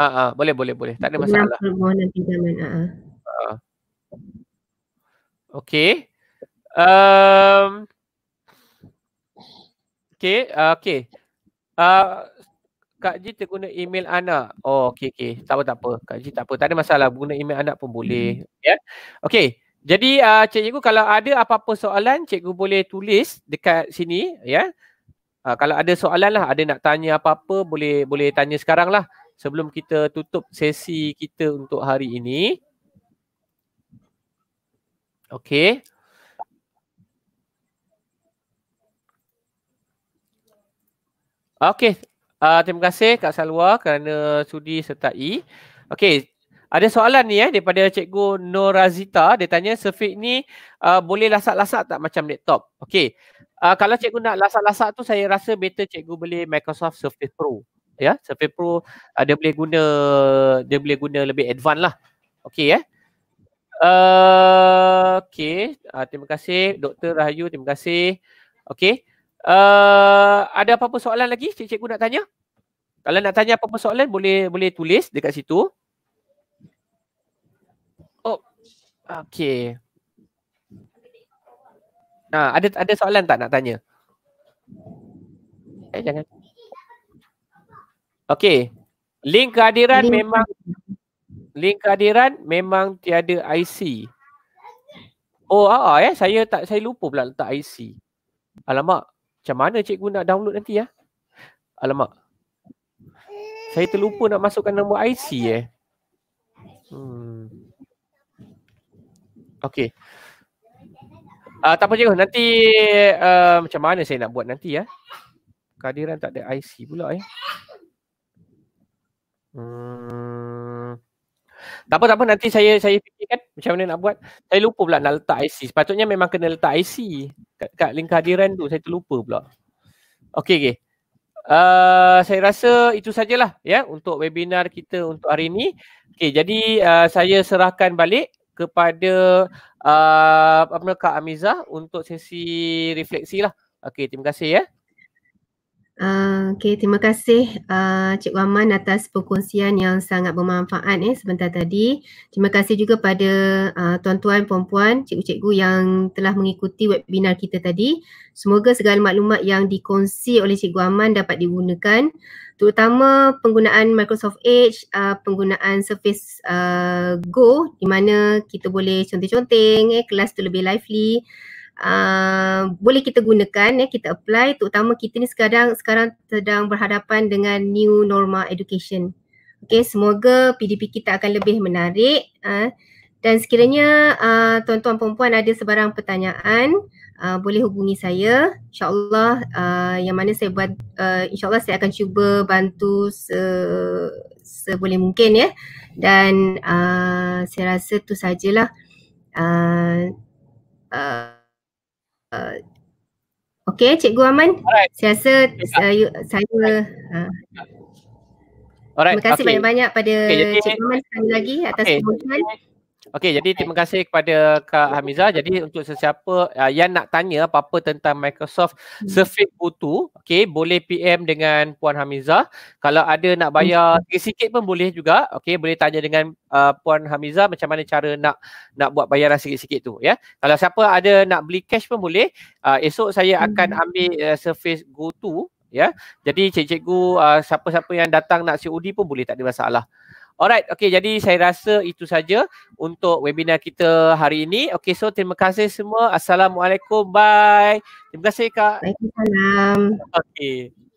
Ah, ah, boleh boleh boleh. Tak ada masalah. Permohonan pinjaman. Ah. ah. Okey. Um, okay, uh, okay. Uh, Kak Ji terguna email anak. Oh, okay, okay. Tak apa, tak apa. Kak Ji tak apa. Tak ada masalah. Guna email anak pun boleh. Hmm. Ya. Yeah. Okay. Jadi, uh, cikgu kalau ada apa-apa soalan, cikgu boleh tulis dekat sini. Ya. Yeah. Uh, kalau ada soalan lah, ada nak tanya apa-apa, boleh boleh tanya sekarang lah. Sebelum kita tutup sesi kita untuk hari ini. Okay. Okey. Uh, terima kasih Kak Salwa kerana sudi sertai. Okey. Ada soalan ni eh daripada Cikgu Norazita. Dia tanya Surface ni uh, boleh lasak-lasak tak macam laptop? Okey. Uh, kalau Cikgu nak lasak-lasak tu saya rasa better Cikgu beli Microsoft Surface Pro. Ya, yeah, Surface Pro uh, dia boleh guna dia boleh guna lebih advance lah. Okey eh. Uh, okay, uh, terima kasih Dr. Rahayu, terima kasih Okay, Eh, ada apa-apa soalan lagi cikgu nak tanya? Kalau nak tanya apa-apa soalan boleh boleh tulis dekat situ. Oh. Okey. Nah, ada ada soalan tak nak tanya? Eh jangan. Okey. Link kehadiran link. memang link kehadiran memang tiada IC. Oh, ah, ah, eh saya tak saya lupa pula letak IC. Alamak, macam mana cikgu nak download nanti ya? Alamak. Saya terlupa nak masukkan nombor IC eh. Hmm. Okay. Uh, ah, tak apa cikgu. Nanti uh, macam mana saya nak buat nanti ya? Kehadiran tak ada IC pula eh. Hmm. Tak apa tak apa nanti saya saya fikirkan macam mana nak buat. Saya lupa pula nak letak IC. Sepatutnya memang kena letak IC kat, kat link kehadiran tu. Saya terlupa pula. Okey okey. Uh, saya rasa itu sajalah ya untuk webinar kita untuk hari ini. Okey jadi uh, saya serahkan balik kepada uh, apa nama Kak Amiza untuk sesi refleksi lah. Okey terima kasih ya. Uh, ah, okay, terima kasih uh, Cik Waman atas perkongsian yang sangat bermanfaat eh, sebentar tadi. Terima kasih juga pada uh, tuan-tuan, puan-puan, cikgu-cikgu yang telah mengikuti webinar kita tadi. Semoga segala maklumat yang dikongsi oleh Cik Waman dapat digunakan. Terutama penggunaan Microsoft Edge, uh, penggunaan Surface uh, Go di mana kita boleh conteng-conteng, eh, kelas tu lebih lively uh, boleh kita gunakan ya kita apply terutama kita ni sekarang sekarang sedang berhadapan dengan new norma education. Okey semoga PDP kita akan lebih menarik uh, dan sekiranya uh, tuan-tuan puan-puan ada sebarang pertanyaan Uh, boleh hubungi saya insyaallah uh, yang mana saya buat uh, insyaallah saya akan cuba bantu se seboleh mungkin ya dan uh, saya rasa tu sajalah uh, uh, Uh, okay, Cikgu Aman. Alright. Saya rasa uh, saya, saya uh, Alright. Terima kasih okay. banyak-banyak pada okay, jadi, Cikgu Aman sekali lagi atas okay. kemudian. Okay. Okey, jadi terima kasih kepada Kak ya, Hamiza. Jadi untuk sesiapa uh, yang nak tanya apa-apa tentang Microsoft hmm. Surface Pro 2, okey, boleh PM dengan Puan Hamiza. Kalau ada nak hmm. bayar sikit-sikit pun boleh juga. Okey, boleh tanya dengan uh, Puan Hamiza. macam mana cara nak nak buat bayaran sikit-sikit tu, ya. Kalau siapa ada nak beli cash pun boleh. Uh, esok saya akan hmm. ambil uh, Surface Go 2, ya. Jadi cikgu-cikgu uh, siapa-siapa yang datang nak COD pun boleh tak ada masalah. Alright, okay jadi saya rasa itu saja untuk webinar kita hari ini. Okay, so terima kasih semua. Assalamualaikum. Bye. Terima kasih Kak. Waalaikumsalam. Okay.